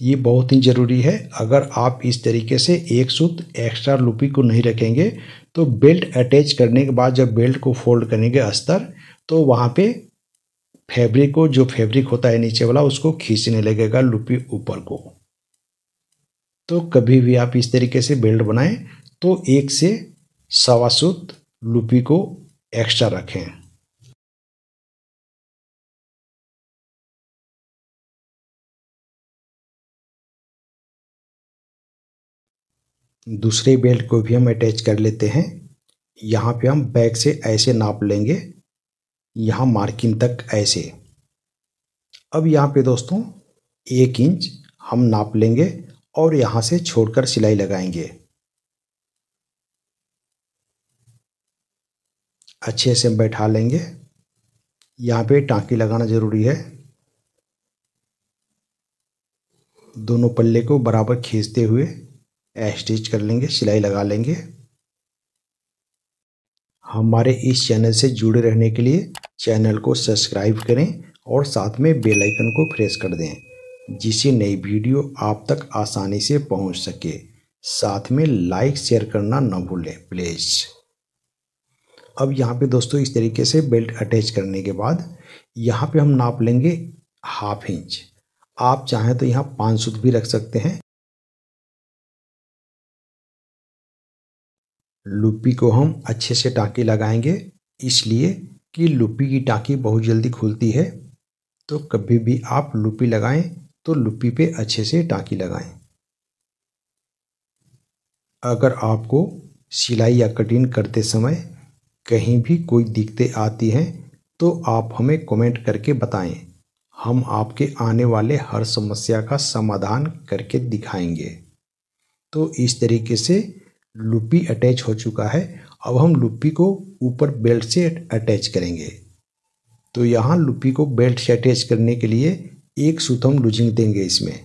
A: ये बहुत ही ज़रूरी है अगर आप इस तरीके से एक सूत एक्स्ट्रा लूपी को नहीं रखेंगे तो बेल्ट अटैच करने के बाद जब बेल्ट को फोल्ड करेंगे अस्तर तो वहाँ पे फैब्रिक को जो फैब्रिक होता है नीचे वाला उसको खींचने लगेगा लूपी ऊपर को तो कभी भी आप इस तरीके से बेल्ट बनाएं
C: तो एक से सवा सूत लूपी को एक्स्ट्रा रखें
B: दूसरे बेल्ट को भी हम अटैच कर लेते हैं यहाँ पे हम बैक से ऐसे नाप लेंगे
A: यहाँ मार्किंग तक ऐसे अब यहाँ पे दोस्तों एक इंच हम नाप लेंगे और यहाँ से छोड़कर सिलाई लगाएंगे अच्छे से बैठा लेंगे यहाँ पे टाँकी लगाना ज़रूरी है दोनों पल्ले को बराबर खींचते हुए स्टिच कर लेंगे सिलाई लगा लेंगे हमारे इस चैनल से जुड़े रहने के लिए चैनल को सब्सक्राइब करें और साथ में बेल आइकन को प्रेस कर दें जिससे नई वीडियो आप तक आसानी से पहुंच सके साथ में लाइक शेयर करना ना भूलें प्लीज़ अब यहाँ पे दोस्तों इस तरीके से बेल्ट अटैच करने के बाद यहाँ पे हम नाप लेंगे हाफ इंच
B: आप चाहें तो यहाँ पाँच सूत भी रख सकते हैं लुपी को हम अच्छे से टाँकी लगाएंगे इसलिए
A: कि लुपी की टाँकी बहुत जल्दी खुलती है तो कभी भी आप लुपी लगाएं तो लुपी पे अच्छे से टाँकी लगाएं अगर आपको सिलाई या कटिंग करते समय कहीं भी कोई दिक्कतें आती हैं तो आप हमें कमेंट करके बताएं हम आपके आने वाले हर समस्या का समाधान करके दिखाएंगे तो इस तरीके से लुपी अटैच हो चुका है अब हम लुपी को ऊपर बेल्ट से अटैच करेंगे तो यहाँ लुपी को बेल्ट से अटैच करने के लिए एक सूत हम लूजिंग देंगे इसमें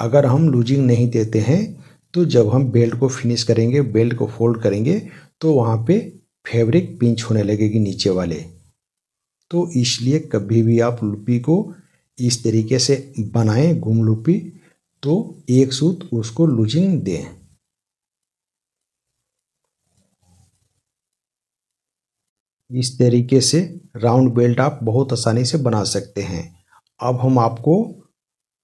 A: अगर हम लूजिंग नहीं देते हैं तो जब हम बेल्ट को फिनिश करेंगे बेल्ट को फोल्ड करेंगे तो वहाँ पे फैब्रिक पिंच होने लगेगी नीचे वाले तो इसलिए कभी भी आप लुपी को इस तरीके से बनाएं गुम लुपी तो एक सूत उसको लूजिंग दें इस तरीके से राउंड बेल्ट आप बहुत आसानी से बना सकते हैं अब हम आपको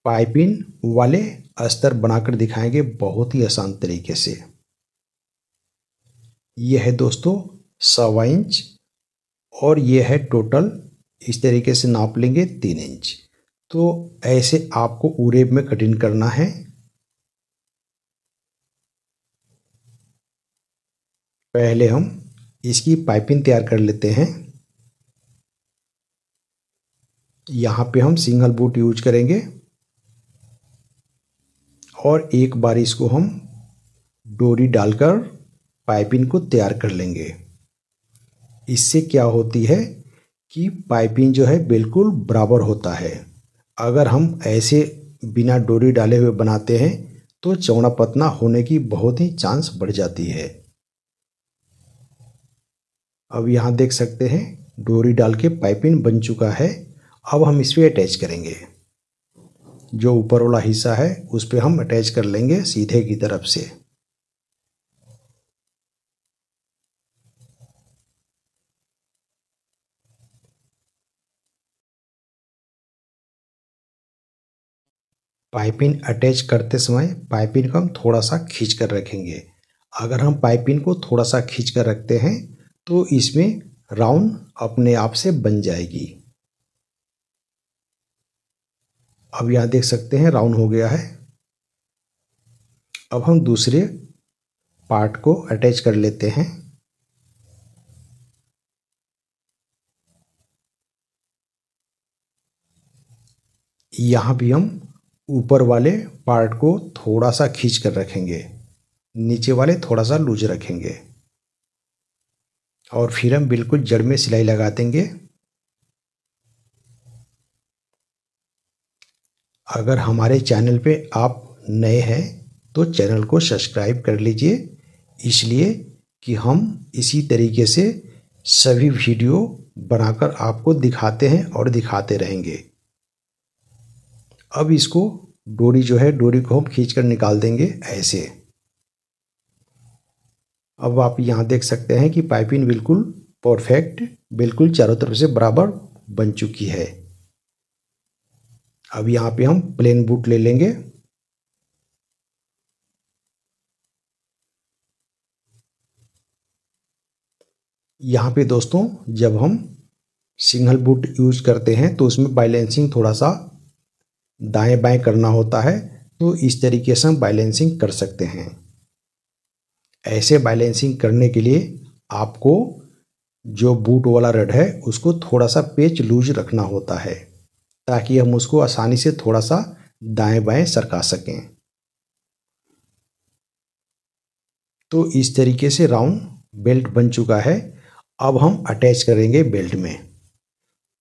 A: पाइपिंग वाले अस्तर बनाकर दिखाएंगे बहुत ही आसान तरीके से यह है दोस्तों सवा इंच और यह है टोटल इस तरीके से नाप लेंगे तीन इंच तो ऐसे आपको उरेब में कटिंग करना है पहले हम इसकी पाइपिंग तैयार कर लेते हैं यहाँ पे हम सिंगल बूट यूज करेंगे और एक बार इसको हम डोरी डालकर पाइपिंग को तैयार कर लेंगे इससे क्या होती है कि पाइपिंग जो है बिल्कुल बराबर होता है अगर हम ऐसे बिना डोरी डाले हुए बनाते हैं तो चौड़ा पतना होने की बहुत ही चांस बढ़ जाती है अब यहाँ देख सकते हैं डोरी डाल के पाइपिंग बन चुका है अब हम इस पर अटैच करेंगे जो ऊपर वाला हिस्सा है उस पर हम अटैच कर लेंगे सीधे की तरफ से
B: पाइपिन अटैच करते समय पाइपिन को हम थोड़ा सा खींच कर रखेंगे
A: अगर हम पाइपिन को थोड़ा सा खींच कर रखते हैं तो इसमें राउंड अपने आप से बन जाएगी अब यहां देख सकते हैं राउंड हो गया है अब हम दूसरे पार्ट को अटैच कर लेते हैं यहां भी हम ऊपर वाले पार्ट को थोड़ा सा खींच कर रखेंगे नीचे वाले थोड़ा सा लूज रखेंगे और फिर हम बिल्कुल जड़ में सिलाई लगा देंगे अगर हमारे चैनल पे आप नए हैं तो चैनल को सब्सक्राइब कर लीजिए इसलिए कि हम इसी तरीके से सभी वीडियो बनाकर आपको दिखाते हैं और दिखाते रहेंगे अब इसको डोरी जो है डोरी को हम खींच कर निकाल देंगे ऐसे अब आप यहाँ देख सकते हैं कि पाइपिंग बिल्कुल परफेक्ट बिल्कुल चारों तरफ से बराबर बन चुकी है अब यहाँ पे हम प्लेन बूट ले लेंगे यहाँ पे दोस्तों जब हम सिंगल बूट यूज करते हैं तो उसमें बैलेंसिंग थोड़ा सा दाएं बाएं करना होता है तो इस तरीके से हम बैलेंसिंग कर सकते हैं ऐसे बैलेंसिंग करने के लिए आपको जो बूट वाला रड है उसको थोड़ा सा पेच लूज रखना होता है ताकि हम उसको आसानी से थोड़ा सा दाएं बाएं सरका सकें तो इस तरीके से राउंड बेल्ट बन चुका है अब हम अटैच करेंगे बेल्ट में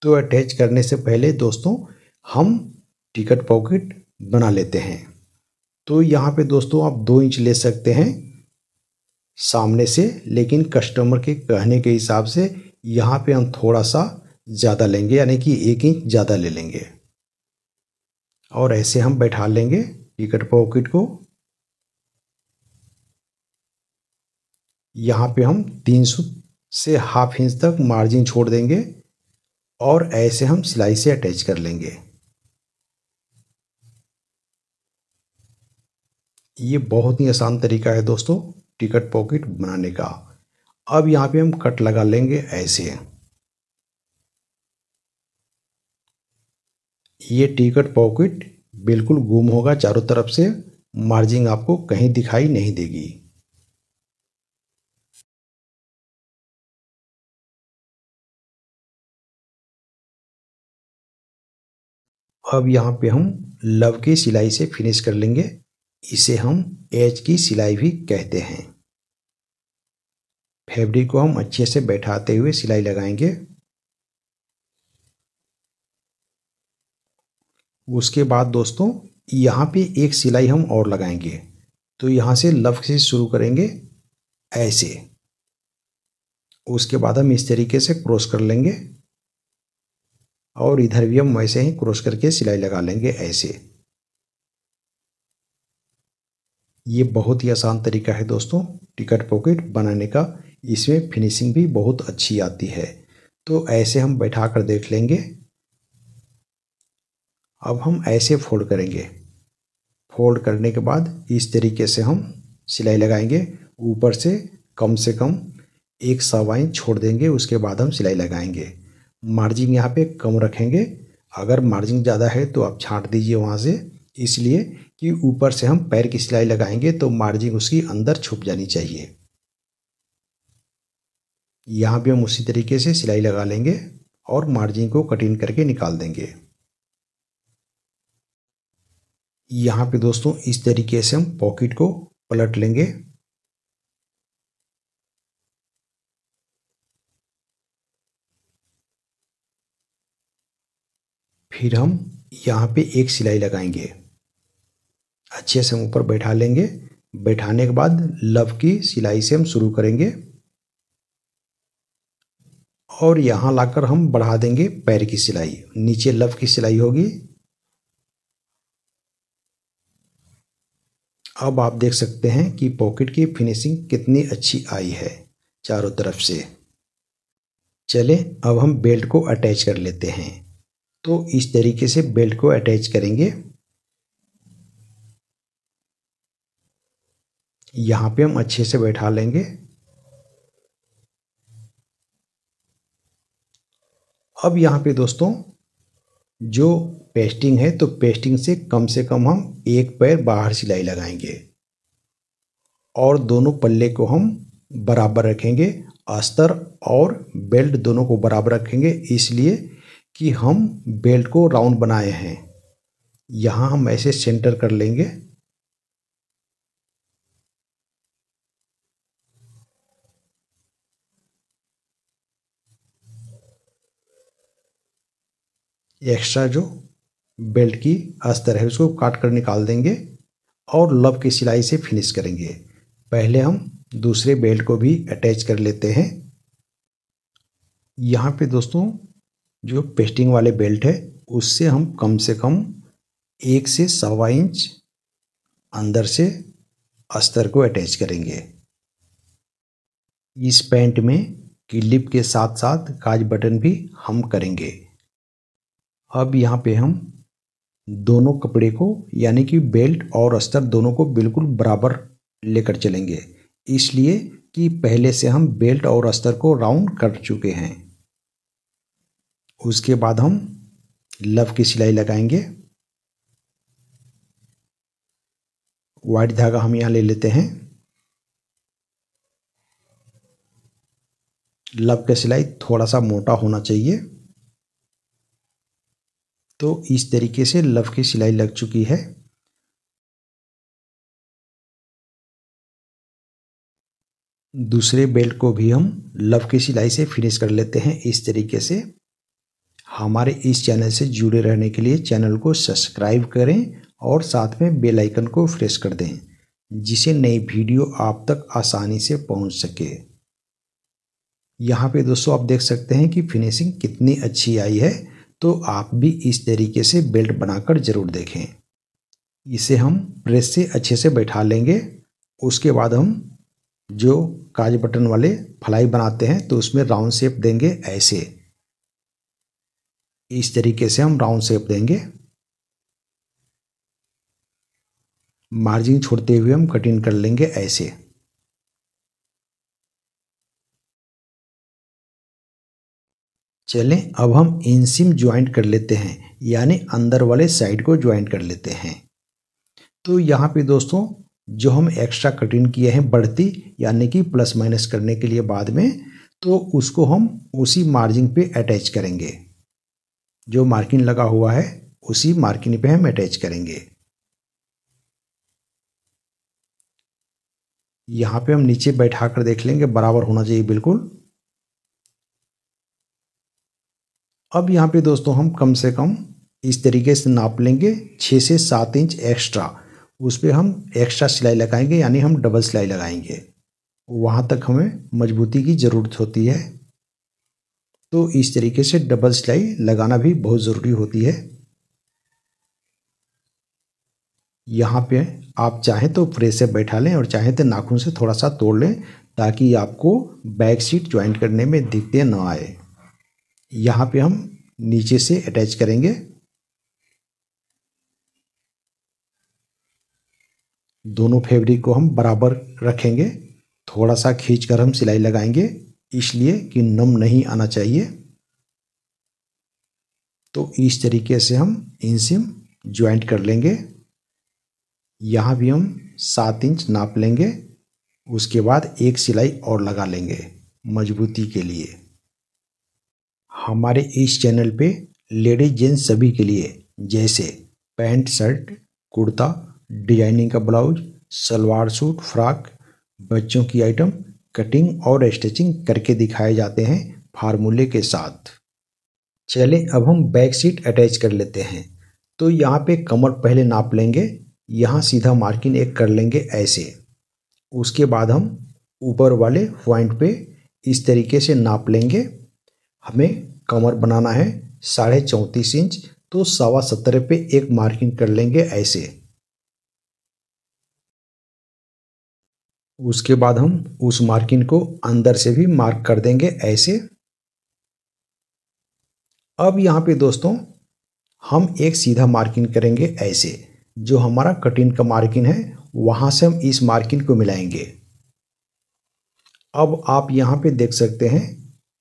A: तो अटैच करने से पहले दोस्तों हम टिकट पॉकेट बना लेते हैं तो यहाँ पे दोस्तों आप दो इंच ले सकते हैं सामने से लेकिन कस्टमर के कहने के हिसाब से यहाँ पे हम थोड़ा सा ज़्यादा लेंगे यानी कि एक इंच ज़्यादा ले लेंगे और ऐसे हम बैठा लेंगे टिकट पॉकेट को यहाँ पे हम तीन सौ से हाफ इंच तक मार्जिन छोड़ देंगे और ऐसे हम सिलाई से अटैच कर लेंगे ये बहुत ही आसान तरीका है दोस्तों टिकट पॉकेट बनाने का अब यहाँ पे हम कट लगा लेंगे ऐसे ये टिकट पॉकेट
B: बिल्कुल गुम होगा चारों तरफ से मार्जिंग आपको कहीं दिखाई नहीं देगी अब यहाँ पे हम लव की सिलाई से फिनिश कर लेंगे इसे हम एज की सिलाई भी कहते
A: हैं फैब्रिक को हम अच्छे से बैठाते हुए सिलाई लगाएंगे उसके बाद दोस्तों यहाँ पे एक सिलाई हम और लगाएंगे तो यहाँ से लफ से शुरू करेंगे ऐसे उसके बाद हम इस तरीके से क्रॉस कर लेंगे और इधर भी हम वैसे ही क्रॉस करके सिलाई लगा लेंगे ऐसे ये बहुत ही आसान तरीका है दोस्तों टिकट पॉकेट बनाने का इसमें फिनिशिंग भी बहुत अच्छी आती है तो ऐसे हम बैठा कर देख लेंगे अब हम ऐसे फोल्ड करेंगे फोल्ड करने के बाद इस तरीके से हम सिलाई लगाएंगे ऊपर से कम से कम एक सवा इंच छोड़ देंगे उसके बाद हम सिलाई लगाएंगे मार्जिन यहाँ पे कम रखेंगे अगर मार्जिन ज़्यादा है तो आप छांट दीजिए वहाँ से इसलिए कि ऊपर से हम पैर की सिलाई लगाएंगे तो मार्जिन उसकी अंदर छुप जानी चाहिए यहाँ भी हम उसी तरीके से सिलाई लगा लेंगे और मार्जिन को कटिंग करके निकाल देंगे यहाँ पे दोस्तों इस तरीके से हम पॉकेट को पलट लेंगे
B: फिर हम यहाँ पे एक सिलाई
A: लगाएंगे अच्छे से हम ऊपर बैठा लेंगे बैठाने के बाद लव की सिलाई से हम शुरू करेंगे और यहाँ लाकर हम बढ़ा देंगे पैर की सिलाई नीचे लव की सिलाई होगी अब आप देख सकते हैं कि पॉकेट की फिनिशिंग कितनी अच्छी आई है चारों तरफ से चले अब हम बेल्ट को अटैच कर लेते हैं तो इस तरीके से बेल्ट को अटैच करेंगे यहाँ पे हम अच्छे से बैठा लेंगे अब यहाँ पे दोस्तों जो पेस्टिंग है तो पेस्टिंग से कम से कम हम एक पैर बाहर सिलाई लगाएंगे और दोनों पल्ले को हम बराबर रखेंगे अस्तर और बेल्ट दोनों को बराबर रखेंगे इसलिए कि हम बेल्ट को राउंड बनाए हैं यहाँ हम ऐसे सेंटर कर लेंगे
B: एक्स्ट्रा जो बेल्ट की
A: अस्तर है उसको काट कर निकाल देंगे और लव की सिलाई से फिनिश करेंगे पहले हम दूसरे बेल्ट को भी अटैच कर लेते हैं यहाँ पे दोस्तों जो पेस्टिंग वाले बेल्ट है उससे हम कम से कम एक से सवा इंच अंदर से अस्तर को अटैच करेंगे इस पैंट में क्लिप के साथ साथ काज बटन भी हम करेंगे अब यहाँ पे हम दोनों कपड़े को यानी कि बेल्ट और अस्तर दोनों को बिल्कुल बराबर लेकर चलेंगे इसलिए कि पहले से हम बेल्ट और अस्तर को राउंड कर चुके हैं उसके बाद हम लव की सिलाई लगाएंगे वाइट धागा हम यहाँ ले लेते हैं लव का सिलाई थोड़ा सा मोटा
B: होना चाहिए तो इस तरीके से लव की सिलाई लग चुकी है दूसरे बेल्ट को भी हम लव की सिलाई से फिनिश कर लेते हैं इस
A: तरीके से हमारे इस चैनल से जुड़े रहने के लिए चैनल को सब्सक्राइब करें और साथ में बेल आइकन को प्रेस कर दें जिसे नई वीडियो आप तक आसानी से पहुंच सके यहाँ पे दोस्तों आप देख सकते हैं कि फिनिशिंग कितनी अच्छी आई है तो आप भी इस तरीके से बेल्ट बनाकर ज़रूर देखें इसे हम प्रेस से अच्छे से बैठा लेंगे उसके बाद हम जो काज बटन वाले फ्लाई बनाते हैं तो उसमें राउंड शेप देंगे ऐसे इस तरीके से हम राउंड शेप देंगे
B: मार्जिन छोड़ते हुए हम कटिंग कर लेंगे ऐसे चलें अब हम इनसिम ज्वाइंट कर लेते हैं यानी अंदर वाले साइड को ज्वाइंट कर
A: लेते हैं तो यहाँ पे दोस्तों जो हम एक्स्ट्रा कटिंग किए हैं बढ़ती यानी कि प्लस माइनस करने के लिए बाद में तो उसको हम उसी मार्जिन पे अटैच करेंगे जो मार्किंग लगा हुआ है उसी मार्किंग पे हम अटैच करेंगे यहाँ पे हम नीचे बैठा कर देख लेंगे बराबर होना चाहिए बिल्कुल अब यहाँ पे दोस्तों हम कम से कम इस तरीके से नाप लेंगे छः से सात इंच एक्स्ट्रा उस पर हम एक्स्ट्रा सिलाई लगाएंगे यानी हम डबल सिलाई लगाएंगे वहाँ तक हमें मजबूती की ज़रूरत होती है तो इस तरीके से डबल सिलाई लगाना भी बहुत ज़रूरी होती है यहाँ पे आप चाहें तो प्रेस से बैठा लें और चाहें तो नाखून से थोड़ा सा तोड़ लें ताकि आपको बैक सीट ज्वाइंट करने में दिक्कतें ना आए यहाँ पे हम नीचे से अटैच करेंगे दोनों फैब्रिक को हम बराबर रखेंगे थोड़ा सा खींच कर हम सिलाई लगाएंगे इसलिए कि नम नहीं आना चाहिए तो इस तरीके से हम इनसिम ज्वाइंट कर लेंगे यहाँ भी हम सात इंच नाप लेंगे उसके बाद एक सिलाई और लगा लेंगे मजबूती के लिए हमारे इस चैनल पे लेडीज जेंट्स सभी के लिए जैसे पैंट शर्ट कुर्ता डिजाइनिंग का ब्लाउज सलवार सूट फ्रॉक बच्चों की आइटम कटिंग और स्टिचिंग करके दिखाए जाते हैं फार्मूले के साथ चले अब हम बैक सीट अटैच कर लेते हैं तो यहाँ पे कमर पहले नाप लेंगे यहाँ सीधा मार्किंग एक कर लेंगे ऐसे उसके बाद हम ऊपर वाले पॉइंट पे इस तरीके से नाप लेंगे हमें कमर बनाना है साढ़े चौंतीस इंच तो सवा सत्रह पे एक मार्किंग कर लेंगे ऐसे उसके बाद हम उस मार्किंग को अंदर से भी मार्क कर देंगे ऐसे अब यहाँ पे दोस्तों हम एक सीधा मार्किंग करेंगे ऐसे जो हमारा कटिन का मार्किंग है वहाँ से हम इस मार्किंग को मिलाएंगे अब आप यहाँ पे देख सकते हैं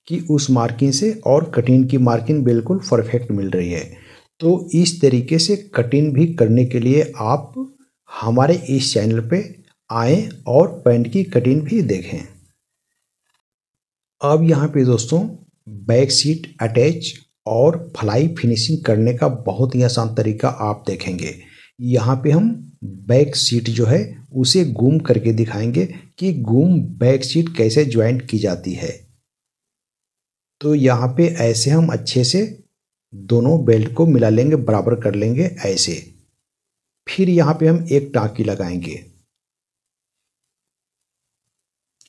A: कि उस मार्किंग से और कटिंग की मार्किंग बिल्कुल परफेक्ट मिल रही है तो इस तरीके से कटिंग भी करने के लिए आप हमारे इस चैनल पे आएँ और पैंट की कटिंग भी देखें अब यहाँ पे दोस्तों बैक सीट अटैच और फ्लाई फिनिशिंग करने का बहुत ही आसान तरीका आप देखेंगे यहाँ पे हम बैक सीट जो है उसे गूम करके दिखाएंगे कि गूम बैक सीट कैसे ज्वाइंट की जाती है तो यहाँ पे ऐसे हम अच्छे से दोनों बेल्ट को मिला लेंगे बराबर कर लेंगे ऐसे फिर यहाँ पे हम एक टाँकी लगाएंगे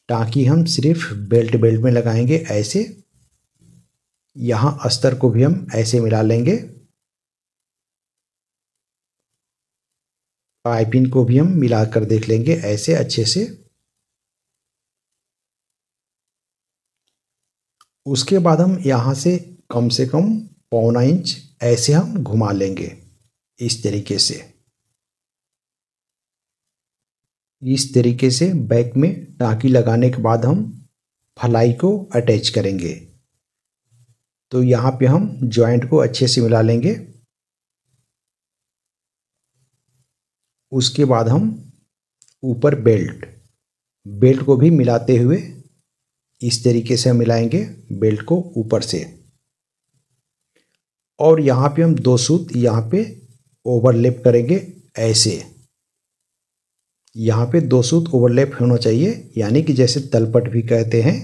A: टाँकी हम सिर्फ बेल्ट बेल्ट में लगाएंगे ऐसे यहाँ अस्तर को भी हम ऐसे मिला लेंगे पाइपिंग को भी हम मिला कर देख लेंगे ऐसे अच्छे से उसके बाद हम यहाँ से कम से कम पौना इंच ऐसे हम घुमा लेंगे इस तरीके से इस तरीके से बैक में टाँकी लगाने के बाद हम फलाई को अटैच करेंगे तो यहाँ पे हम जॉइंट को अच्छे से मिला लेंगे उसके बाद हम ऊपर बेल्ट बेल्ट को भी मिलाते हुए इस तरीके से हम मिलाएंगे बेल्ट को ऊपर से और यहाँ पे हम दो सूत यहाँ पे ओवरलेप करेंगे ऐसे यहाँ पे दो सूत ओवरलेप होना चाहिए यानी कि जैसे तलपट भी कहते हैं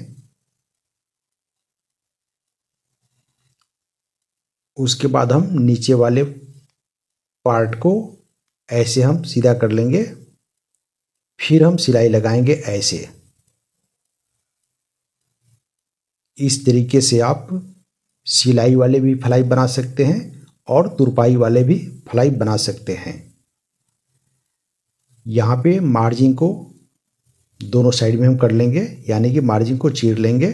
A: उसके बाद हम नीचे वाले पार्ट को ऐसे हम सीधा कर लेंगे फिर हम सिलाई लगाएंगे ऐसे इस तरीके से आप सिलाई वाले भी फ्लाई बना सकते हैं और तुरपाई वाले भी फ्लाई बना सकते हैं यहाँ पे मार्जिन को दोनों साइड में हम कर लेंगे यानी कि मार्जिन को चीर लेंगे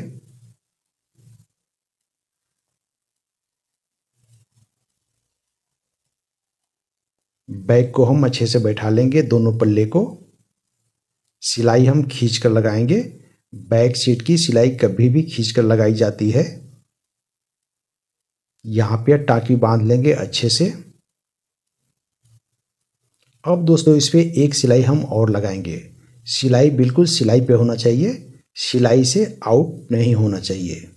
A: बैग को हम अच्छे से बैठा लेंगे दोनों पल्ले को सिलाई हम खींच कर लगाएंगे बैक सीट की सिलाई कभी भी खींच कर लगाई जाती है यहाँ पे टाकी बांध लेंगे अच्छे से अब दोस्तों इस पर एक सिलाई हम और लगाएंगे सिलाई बिल्कुल सिलाई पे होना चाहिए सिलाई से आउट नहीं होना चाहिए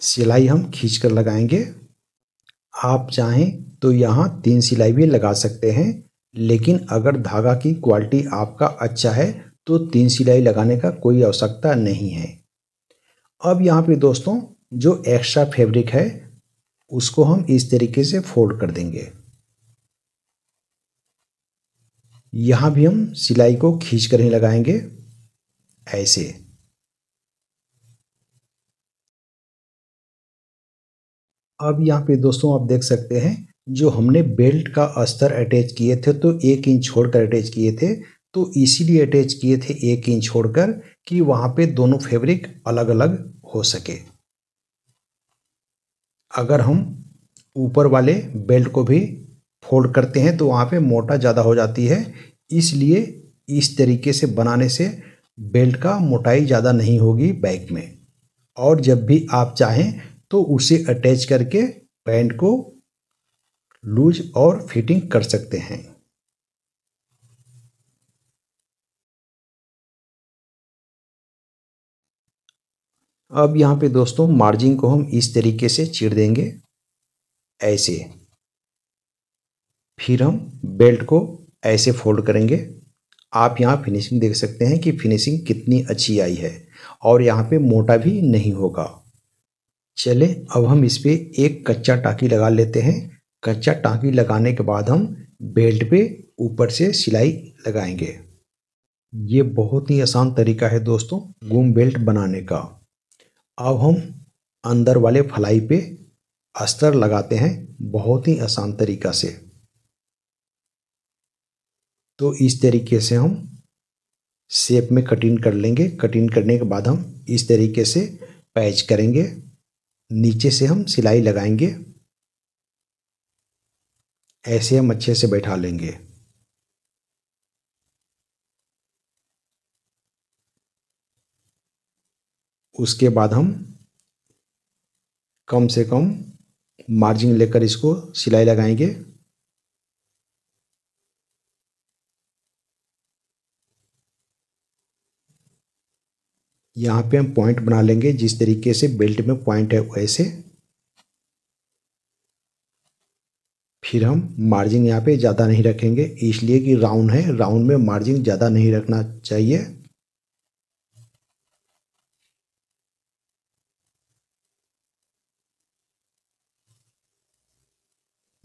A: सिलाई हम खींच कर लगाएंगे आप चाहें तो यहाँ तीन सिलाई भी लगा सकते हैं लेकिन अगर धागा की क्वालिटी आपका अच्छा है तो तीन सिलाई लगाने का कोई आवश्यकता नहीं है अब यहाँ पे दोस्तों जो एक्स्ट्रा फैब्रिक है उसको हम इस तरीके से फोल्ड कर देंगे यहाँ भी हम सिलाई को
B: खींच कर ही लगाएंगे ऐसे अब यहाँ पे दोस्तों आप देख सकते हैं
A: जो हमने बेल्ट का अस्तर अटैच किए थे तो एक इंच छोड़कर अटैच किए थे तो इसीलिए अटैच किए थे एक इंच छोड़कर कि वहाँ पे दोनों फैब्रिक अलग अलग हो सके अगर हम ऊपर वाले बेल्ट को भी फोल्ड करते हैं तो वहाँ पे मोटा ज़्यादा हो जाती है इसलिए इस तरीके से बनाने से बेल्ट का मोटाई ज़्यादा नहीं होगी बैग में और जब भी आप चाहें तो उसे अटैच करके पैंट को
C: लूज और फिटिंग कर सकते हैं
B: अब यहाँ पे दोस्तों मार्जिन को हम इस तरीके से चीर देंगे ऐसे
A: फिर हम बेल्ट को ऐसे फोल्ड करेंगे आप यहाँ फिनिशिंग देख सकते हैं कि फिनिशिंग कितनी अच्छी आई है और यहाँ पे मोटा भी नहीं होगा चले अब हम इस पर एक कच्चा टाँकी लगा लेते हैं कच्चा टाँकी लगाने के बाद हम बेल्ट पे ऊपर से सिलाई लगाएंगे ये बहुत ही आसान तरीका है दोस्तों गुम बेल्ट बनाने का अब हम अंदर वाले फलाई पे अस्तर लगाते हैं बहुत ही आसान तरीका से तो इस तरीके से हम शेप में कटिंग कर लेंगे कटिंग करने के बाद हम इस तरीके से पैच करेंगे नीचे से हम सिलाई लगाएंगे ऐसे हम अच्छे से बैठा लेंगे उसके बाद हम कम से कम मार्जिन लेकर इसको सिलाई लगाएंगे यहाँ पे हम पॉइंट बना लेंगे जिस तरीके से बेल्ट में पॉइंट है वैसे फिर हम मार्जिन यहाँ पे ज़्यादा नहीं रखेंगे इसलिए कि राउंड है राउंड में मार्जिन ज़्यादा नहीं रखना चाहिए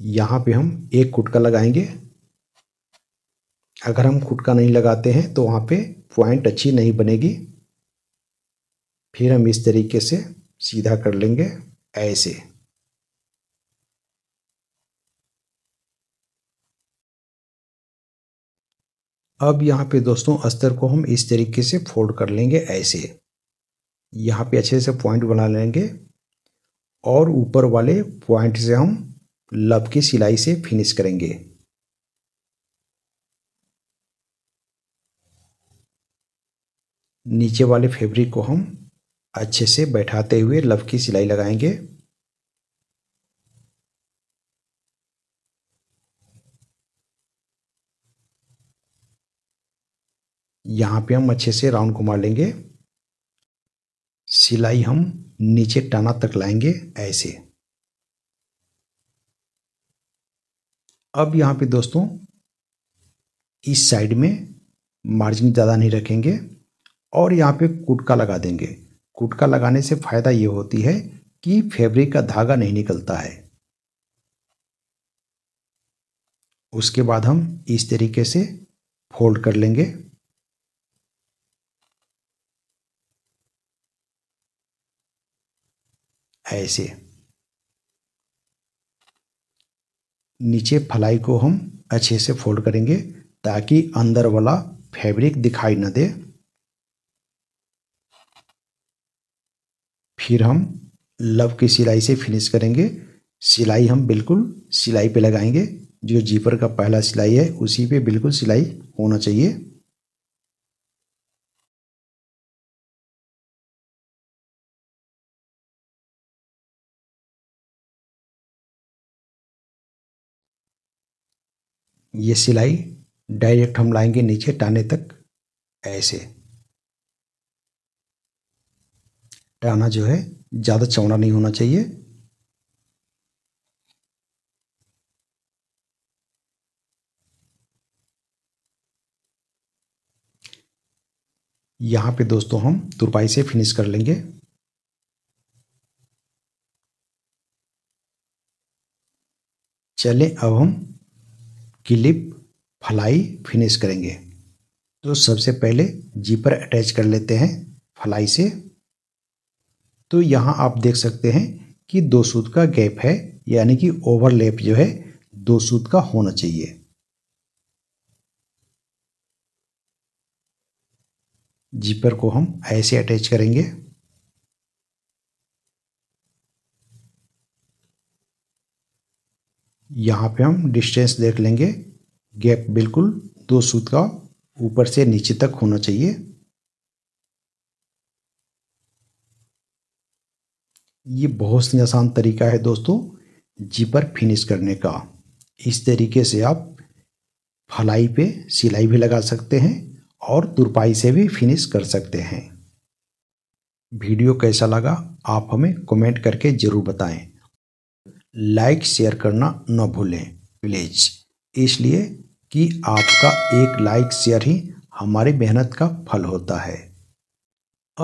A: यहाँ पे हम एक कुटका लगाएंगे अगर हम कुटका नहीं लगाते हैं तो वहाँ पे पॉइंट अच्छी नहीं बनेगी फिर हम इस तरीके से
B: सीधा कर लेंगे ऐसे अब यहाँ पे दोस्तों
A: अस्तर को हम इस तरीके से फोल्ड कर लेंगे ऐसे यहाँ पे अच्छे से पॉइंट बना लेंगे और ऊपर वाले पॉइंट से हम लब की सिलाई से फिनिश करेंगे नीचे वाले फैब्रिक को हम अच्छे से बैठाते हुए लब की सिलाई लगाएंगे यहाँ पे हम अच्छे से राउंड घुमा लेंगे सिलाई हम नीचे टाना तक लाएंगे ऐसे अब यहाँ पे दोस्तों इस साइड में मार्जिन ज़्यादा नहीं रखेंगे और यहाँ पे कुटका लगा देंगे कुटका लगाने से फ़ायदा ये होती है कि फैब्रिक का धागा नहीं निकलता है उसके बाद हम इस तरीके से फोल्ड कर लेंगे ऐसे नीचे फलाई को हम अच्छे से फोल्ड करेंगे ताकि अंदर वाला फैब्रिक दिखाई न दे फिर हम लव की सिलाई से फिनिश करेंगे सिलाई हम बिल्कुल सिलाई पे
B: लगाएंगे जो जीपर का पहला सिलाई है उसी पे बिल्कुल सिलाई होना चाहिए
C: ये सिलाई डायरेक्ट हम लाएंगे नीचे टाने तक
A: ऐसे टाना जो है
B: ज़्यादा चौड़ा नहीं होना चाहिए
A: यहाँ पे दोस्तों हम तुरपाई से फिनिश कर लेंगे चले अब हम की लिप फलाई फिनिश करेंगे तो सबसे पहले जीपर अटैच कर लेते हैं फलाई से तो यहाँ आप देख सकते हैं कि दो सूत का गैप है यानी कि ओवरलैप जो है दो सूत का होना चाहिए जीपर को हम ऐसे अटैच करेंगे यहाँ पे हम डिस्टेंस देख लेंगे गैप बिल्कुल दो सूत का ऊपर से नीचे तक होना चाहिए ये बहुत ही आसान तरीका है दोस्तों जीपर फिनिश करने का इस तरीके से आप फलाई पे सिलाई भी लगा सकते हैं और तुरपाई से भी फिनिश कर सकते हैं वीडियो कैसा लगा आप हमें कमेंट करके ज़रूर बताएं लाइक शेयर करना न भूलें प्लीज इसलिए कि आपका एक लाइक शेयर ही हमारी मेहनत का फल होता है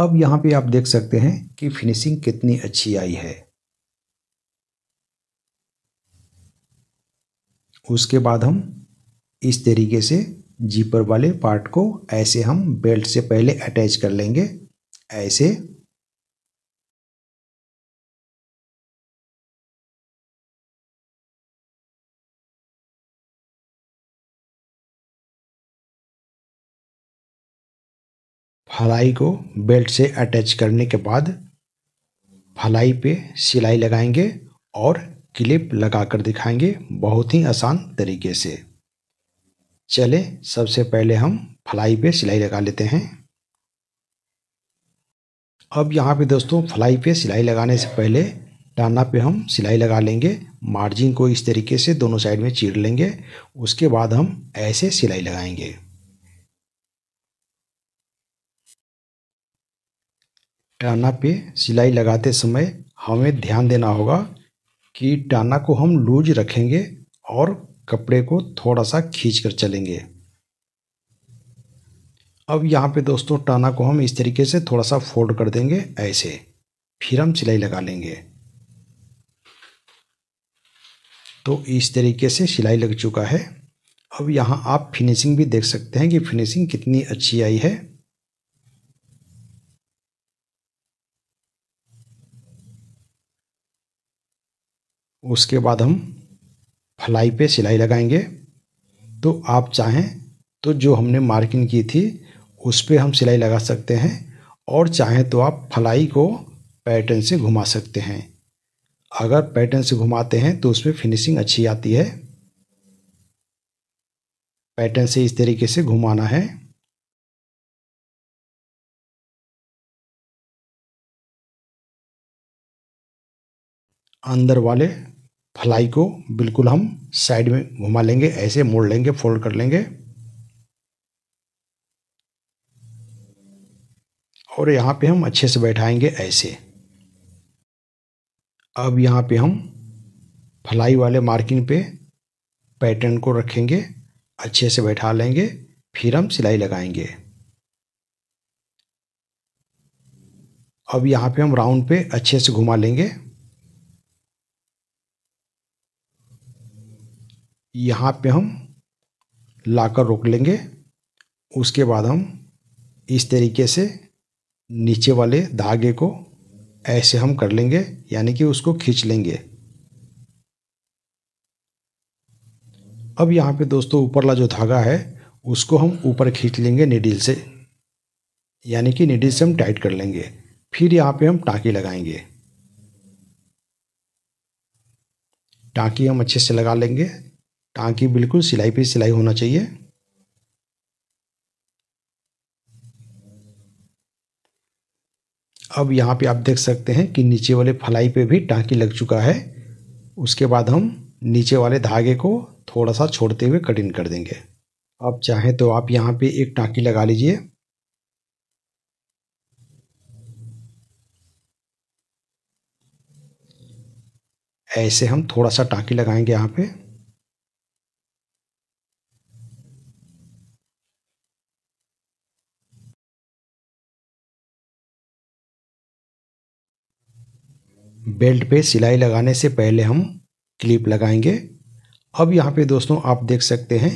A: अब यहाँ पे आप देख सकते हैं कि फिनिशिंग कितनी अच्छी आई है उसके बाद हम इस तरीके से जीपर वाले पार्ट को
C: ऐसे हम बेल्ट से पहले अटैच कर लेंगे ऐसे फलाई को बेल्ट से अटैच करने के बाद
A: फलाई पे सिलाई लगाएंगे और क्लिप लगाकर दिखाएंगे बहुत ही आसान तरीके से चले सबसे पहले हम फलाई पे सिलाई लगा लेते हैं अब यहाँ पे दोस्तों फलाई पे सिलाई लगाने से पहले डाना पे हम सिलाई लगा लेंगे मार्जिन को इस तरीके से दोनों साइड में चीर लेंगे उसके बाद हम ऐसे सिलाई लगाएंगे टाना पे सिलाई लगाते समय हमें ध्यान देना होगा कि टाना को हम लूज रखेंगे और कपड़े को थोड़ा सा खींच कर चलेंगे अब यहाँ पे दोस्तों टाना को हम इस तरीके से थोड़ा सा फोल्ड कर देंगे ऐसे फिर हम सिलाई लगा लेंगे तो इस तरीके से सिलाई लग चुका है अब यहाँ आप फिनिशिंग भी देख सकते हैं कि फिनिशिंग कितनी अच्छी आई है उसके बाद हम फ्लाई पे सिलाई लगाएंगे तो आप चाहें तो जो हमने मार्किंग की थी उस पर हम सिलाई लगा सकते हैं और चाहें तो आप फलाई को पैटर्न से घुमा सकते हैं अगर पैटर्न से घुमाते हैं तो उसमें फिनिशिंग अच्छी आती है
C: पैटर्न से इस तरीके से घुमाना है अंदर वाले फलाई को बिल्कुल हम
A: साइड में घुमा लेंगे ऐसे मोड़ लेंगे फोल्ड कर लेंगे और यहाँ पे हम अच्छे से बैठाएंगे ऐसे अब यहाँ पे हम फलाई वाले मार्किंग पे पैटर्न को रखेंगे अच्छे से बैठा लेंगे फिर हम सिलाई लगाएंगे अब यहाँ पे हम राउंड पे अच्छे से घुमा लेंगे यहाँ पे हम लाकर रोक लेंगे उसके बाद हम इस तरीके से नीचे वाले धागे को ऐसे हम कर लेंगे यानी कि उसको खींच लेंगे अब यहाँ पे दोस्तों ऊपर वाला जो धागा है उसको हम ऊपर खींच लेंगे निडिल से यानी कि निडिल से हम टाइट कर लेंगे फिर यहाँ पे हम टाँकी लगाएंगे टाँकी हम अच्छे से लगा लेंगे टांकी बिल्कुल सिलाई पे सिलाई होना चाहिए अब यहाँ पे आप देख सकते हैं कि नीचे वाले फलाई पे भी टांकी लग चुका है उसके बाद हम नीचे वाले धागे को थोड़ा सा छोड़ते हुए कटिंग कर देंगे आप चाहें तो आप यहाँ पे एक टांकी लगा लीजिए ऐसे हम थोड़ा सा टांकी लगाएंगे यहाँ पे
B: बेल्ट पे सिलाई लगाने से पहले हम क्लिप लगाएंगे
A: अब यहाँ पे दोस्तों आप देख सकते हैं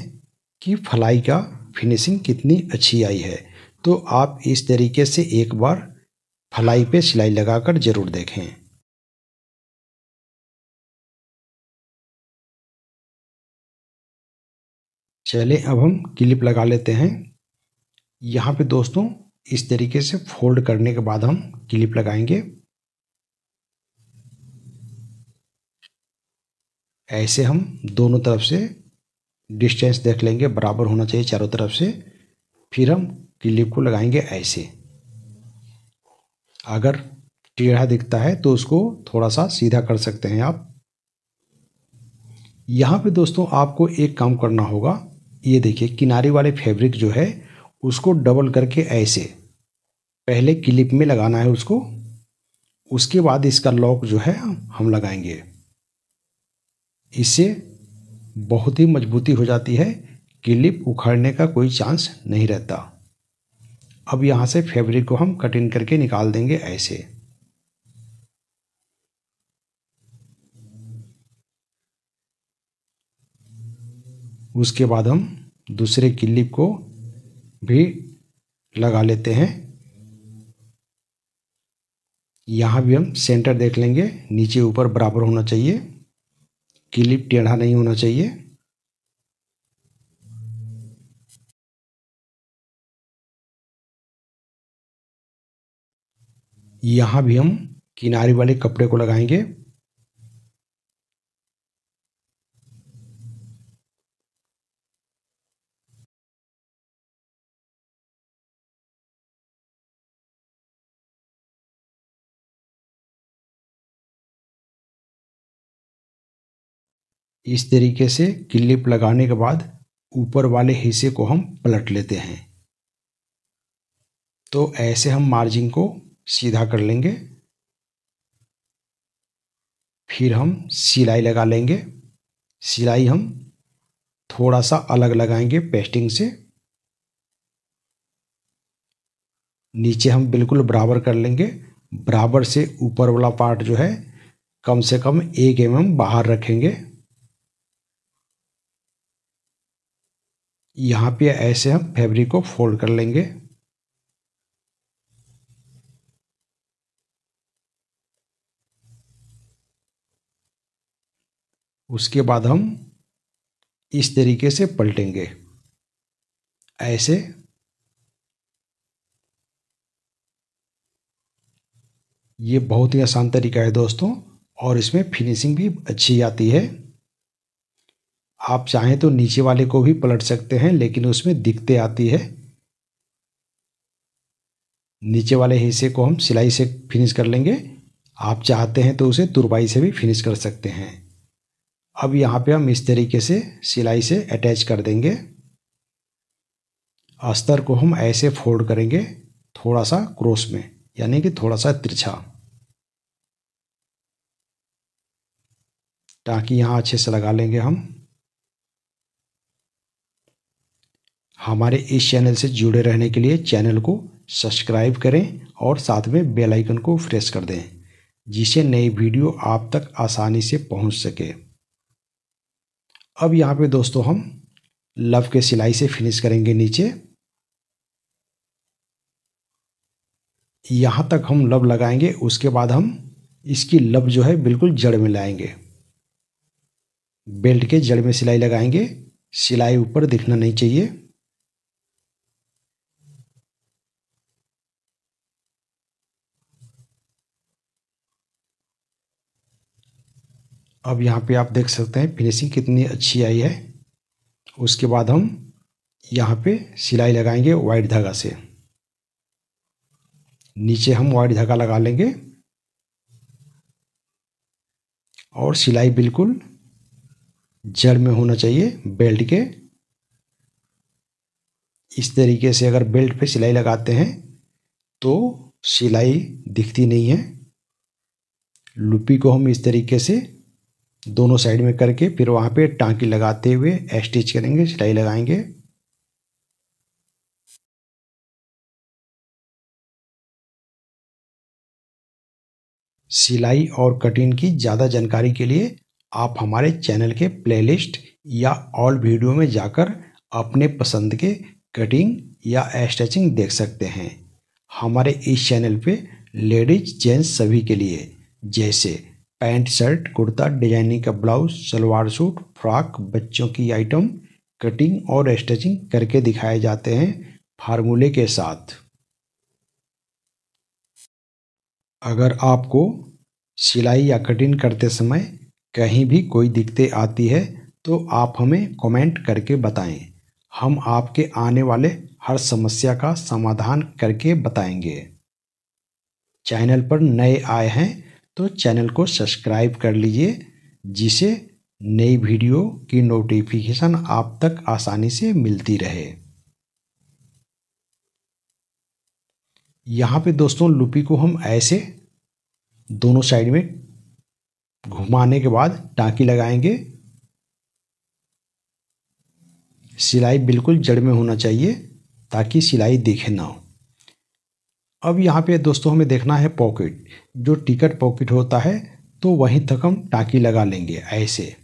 A: कि फलाई का फिनिशिंग कितनी अच्छी आई
B: है तो आप इस तरीके से एक बार फलाई पे सिलाई लगाकर ज़रूर देखें
C: चले अब हम क्लिप लगा लेते हैं
A: यहाँ पे दोस्तों इस तरीके से फोल्ड करने के बाद हम क्लिप लगाएंगे ऐसे हम दोनों तरफ से डिस्टेंस देख लेंगे बराबर होना चाहिए चारों तरफ से फिर हम क्लिप को लगाएंगे ऐसे अगर टेढ़ा दिखता है तो उसको थोड़ा सा सीधा कर सकते हैं आप यहाँ पे दोस्तों आपको एक काम करना होगा ये देखिए किनारे वाले फैब्रिक जो है उसको डबल करके ऐसे पहले क्लिप में लगाना है उसको उसके बाद इसका लॉक जो है हम लगाएंगे इससे बहुत ही मजबूती हो जाती है क्लिप उखाड़ने उखड़ने का कोई चांस नहीं रहता अब यहाँ से फैब्रिक को हम कटिंग करके निकाल देंगे ऐसे उसके बाद हम दूसरे क्लिप को भी लगा लेते हैं यहाँ भी हम सेंटर देख लेंगे नीचे ऊपर बराबर होना चाहिए क्लिप टेढ़ा नहीं होना चाहिए
B: यहां भी हम किनारे वाले कपड़े को लगाएंगे इस तरीके से क्लिप लगाने के बाद ऊपर वाले हिस्से को हम पलट लेते हैं
A: तो ऐसे हम मार्जिन को सीधा कर लेंगे फिर हम सिलाई लगा लेंगे सिलाई हम थोड़ा सा अलग लगाएंगे पेस्टिंग से नीचे हम बिल्कुल बराबर कर लेंगे बराबर से ऊपर वाला पार्ट जो है कम से कम एक एम एम बाहर रखेंगे यहाँ पे ऐसे हम फैब्रिक को फोल्ड कर लेंगे उसके बाद हम इस तरीके से पलटेंगे ऐसे ये बहुत ही आसान तरीका है दोस्तों और इसमें फिनिशिंग भी अच्छी आती है आप चाहें तो नीचे वाले को भी पलट सकते हैं लेकिन उसमें दिक्कत आती है नीचे वाले हिस्से को हम सिलाई से फिनिश कर लेंगे आप चाहते हैं तो उसे तुरपाई से भी फिनिश कर सकते हैं अब यहाँ पे हम इस तरीके से सिलाई से अटैच कर देंगे अस्तर को हम ऐसे फोल्ड करेंगे थोड़ा सा क्रॉस में यानी कि थोड़ा सा तिरछा टाँकी यहाँ अच्छे से लगा लेंगे हम हमारे इस चैनल से जुड़े रहने के लिए चैनल को सब्सक्राइब करें और साथ में बेल आइकन को प्रेस कर दें जिससे नई वीडियो आप तक आसानी से पहुंच सके अब यहाँ पे दोस्तों हम लव के सिलाई से फिनिश करेंगे नीचे यहाँ तक हम लव लगाएंगे उसके बाद हम इसकी लव जो है बिल्कुल जड़ में लाएंगे बेल्ट के जड़ में सिलाई लगाएंगे सिलाई ऊपर दिखना नहीं चाहिए अब यहाँ पे आप देख सकते हैं फिनिशिंग कितनी अच्छी आई है उसके बाद हम यहाँ पे सिलाई लगाएंगे वाइट धागा से नीचे हम वाइट धागा लगा लेंगे और सिलाई बिल्कुल जड़ में होना चाहिए बेल्ट के इस तरीके से अगर बेल्ट पे सिलाई लगाते हैं तो सिलाई दिखती नहीं है लुपी को हम इस तरीके से दोनों साइड में करके फिर वहाँ पे टांकी
C: लगाते हुए स्टिच करेंगे सिलाई लगाएंगे
B: सिलाई और कटिंग की ज़्यादा जानकारी के लिए आप हमारे चैनल के प्लेलिस्ट
A: या ऑल वीडियो में जाकर अपने पसंद के कटिंग या स्ट्रेचिंग देख सकते हैं हमारे इस चैनल पे लेडीज जेंट्स सभी के लिए जैसे पैंट शर्ट कुर्ता डिजाइनिंग का ब्लाउज सलवार सूट फ्रॉक बच्चों की आइटम कटिंग और स्टिचिंग करके दिखाए जाते हैं फार्मूले के साथ अगर आपको सिलाई या कटिंग करते समय कहीं भी कोई दिक्कतें आती है तो आप हमें कमेंट करके बताएं हम आपके आने वाले हर समस्या का समाधान करके बताएंगे चैनल पर नए आए हैं तो चैनल को सब्सक्राइब कर लीजिए जिसे नई वीडियो की नोटिफिकेशन आप तक आसानी से मिलती रहे यहाँ पे दोस्तों लुपी को हम ऐसे दोनों साइड में घुमाने के बाद टाँकी लगाएंगे सिलाई बिल्कुल जड़ में होना चाहिए ताकि सिलाई देखे ना हो अब यहाँ पे दोस्तों हमें देखना है पॉकेट जो टिकट पॉकेट
C: होता है तो वहीं तक हम टाँकी लगा लेंगे ऐसे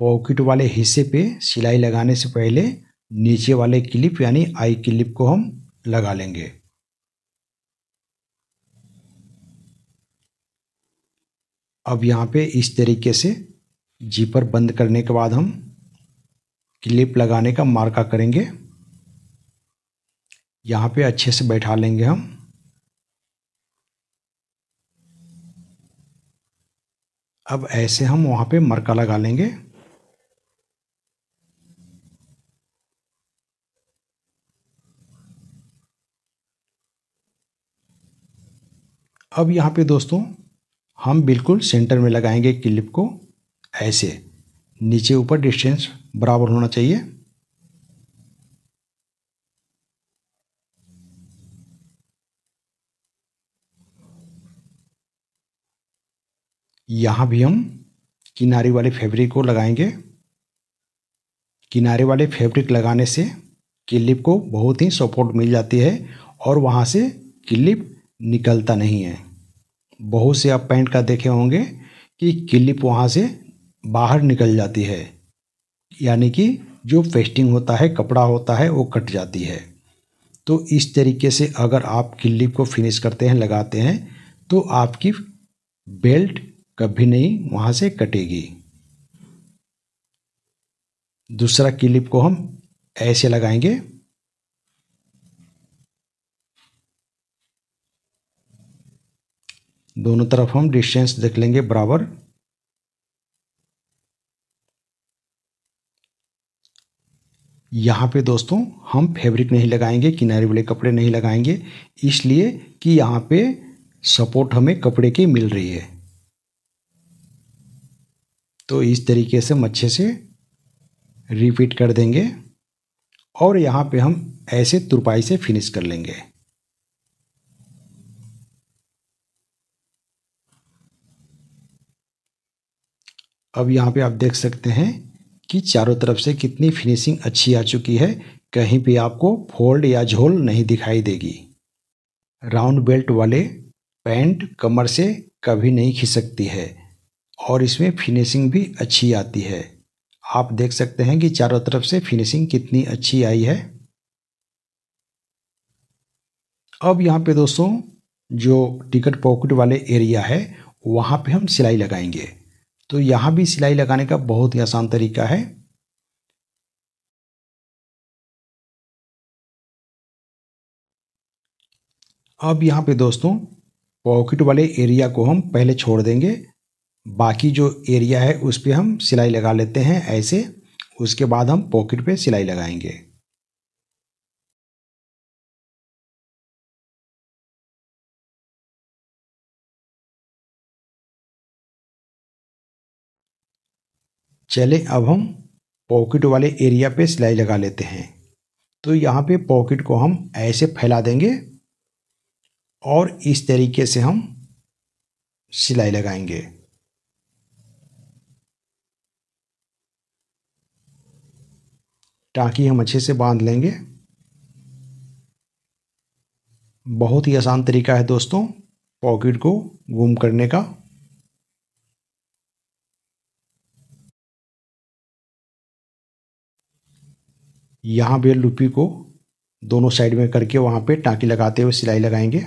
B: पॉकेट वाले हिस्से पे सिलाई लगाने से पहले नीचे वाले क्लिप यानी आई क्लिप को हम लगा लेंगे
A: अब यहाँ पे इस तरीके से जीपर बंद करने के बाद हम क्लिप लगाने का मार्का करेंगे यहाँ पे अच्छे से बैठा लेंगे हम अब ऐसे हम वहाँ पे मरका लगा लेंगे अब यहाँ पे दोस्तों हम बिल्कुल सेंटर में लगाएंगे क्लिप को ऐसे नीचे ऊपर डिस्टेंस बराबर होना चाहिए यहाँ भी हम किनारे वाले फैब्रिक को लगाएंगे किनारे वाले फैब्रिक लगाने से क्लिप को बहुत ही सपोर्ट मिल जाती है और वहाँ से क्लिप निकलता नहीं है बहुत से आप पैंट का देखे होंगे कि क्लिप वहाँ से बाहर निकल जाती है यानी कि जो फेस्टिंग होता है कपड़ा होता है वो कट जाती है तो इस तरीके से अगर आप क्लिप को फिनिश करते हैं लगाते हैं तो आपकी बेल्ट कभी नहीं वहाँ से कटेगी दूसरा क्लिप को हम ऐसे लगाएंगे दोनों तरफ हम डिस्टेंस देख लेंगे बराबर यहाँ पे दोस्तों हम फैब्रिक नहीं लगाएंगे किनारे वाले कपड़े नहीं लगाएंगे इसलिए कि यहाँ पे सपोर्ट हमें कपड़े की मिल रही है तो इस तरीके से हम अच्छे से रिपीट कर देंगे और यहाँ पे हम ऐसे तुरपाई से फिनिश कर लेंगे अब यहाँ पे आप देख सकते हैं कि चारों तरफ से कितनी फिनिशिंग अच्छी आ चुकी है कहीं पे आपको फोल्ड या झोल नहीं दिखाई देगी राउंड बेल्ट वाले पैंट कमर से कभी नहीं खिसकती है और इसमें फिनिशिंग भी अच्छी आती है आप देख सकते हैं कि चारों तरफ से फिनिशिंग कितनी अच्छी आई है अब यहाँ पे दोस्तों जो टिकट पॉकेट वाले एरिया है वहाँ पे हम
B: सिलाई लगाएंगे तो यहाँ भी सिलाई लगाने का बहुत ही आसान तरीका है अब यहाँ पे दोस्तों पॉकेट वाले एरिया को हम पहले छोड़ देंगे
A: बाकी जो एरिया है उस पर हम सिलाई लगा लेते हैं ऐसे उसके बाद हम
C: पॉकेट पे सिलाई लगाएंगे चले अब हम पॉकेट वाले
A: एरिया पे सिलाई लगा लेते हैं तो यहाँ पे पॉकेट को हम ऐसे फैला देंगे और इस तरीके से हम सिलाई लगाएंगे टाँकी हम अच्छे से बांध लेंगे
B: बहुत ही आसान तरीका है दोस्तों पॉकेट को गुम करने का यहाँ बेल लुपी को दोनों साइड में करके वहाँ पे टाँकी लगाते हुए सिलाई लगाएंगे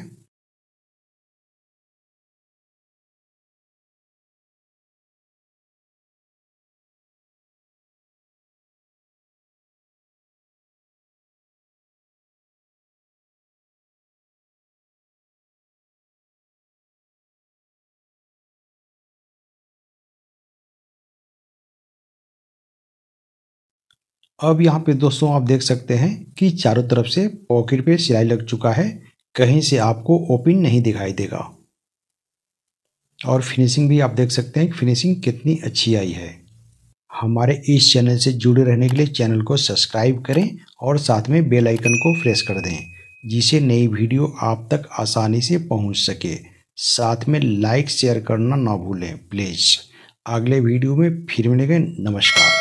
B: अब यहाँ पे दोस्तों आप देख सकते हैं कि चारों तरफ से पॉकेट पे सिलाई लग चुका है
A: कहीं से आपको ओपन नहीं दिखाई देगा और फिनिशिंग भी आप देख सकते हैं फिनिशिंग कितनी अच्छी आई है हमारे इस चैनल से जुड़े रहने के लिए चैनल को सब्सक्राइब करें और साथ में बेल आइकन को प्रेस कर दें जिसे नई वीडियो आप तक आसानी से पहुंच सके साथ में लाइक शेयर करना ना भूलें प्लीज़ अगले वीडियो में फिर मिलेंगे नमस्कार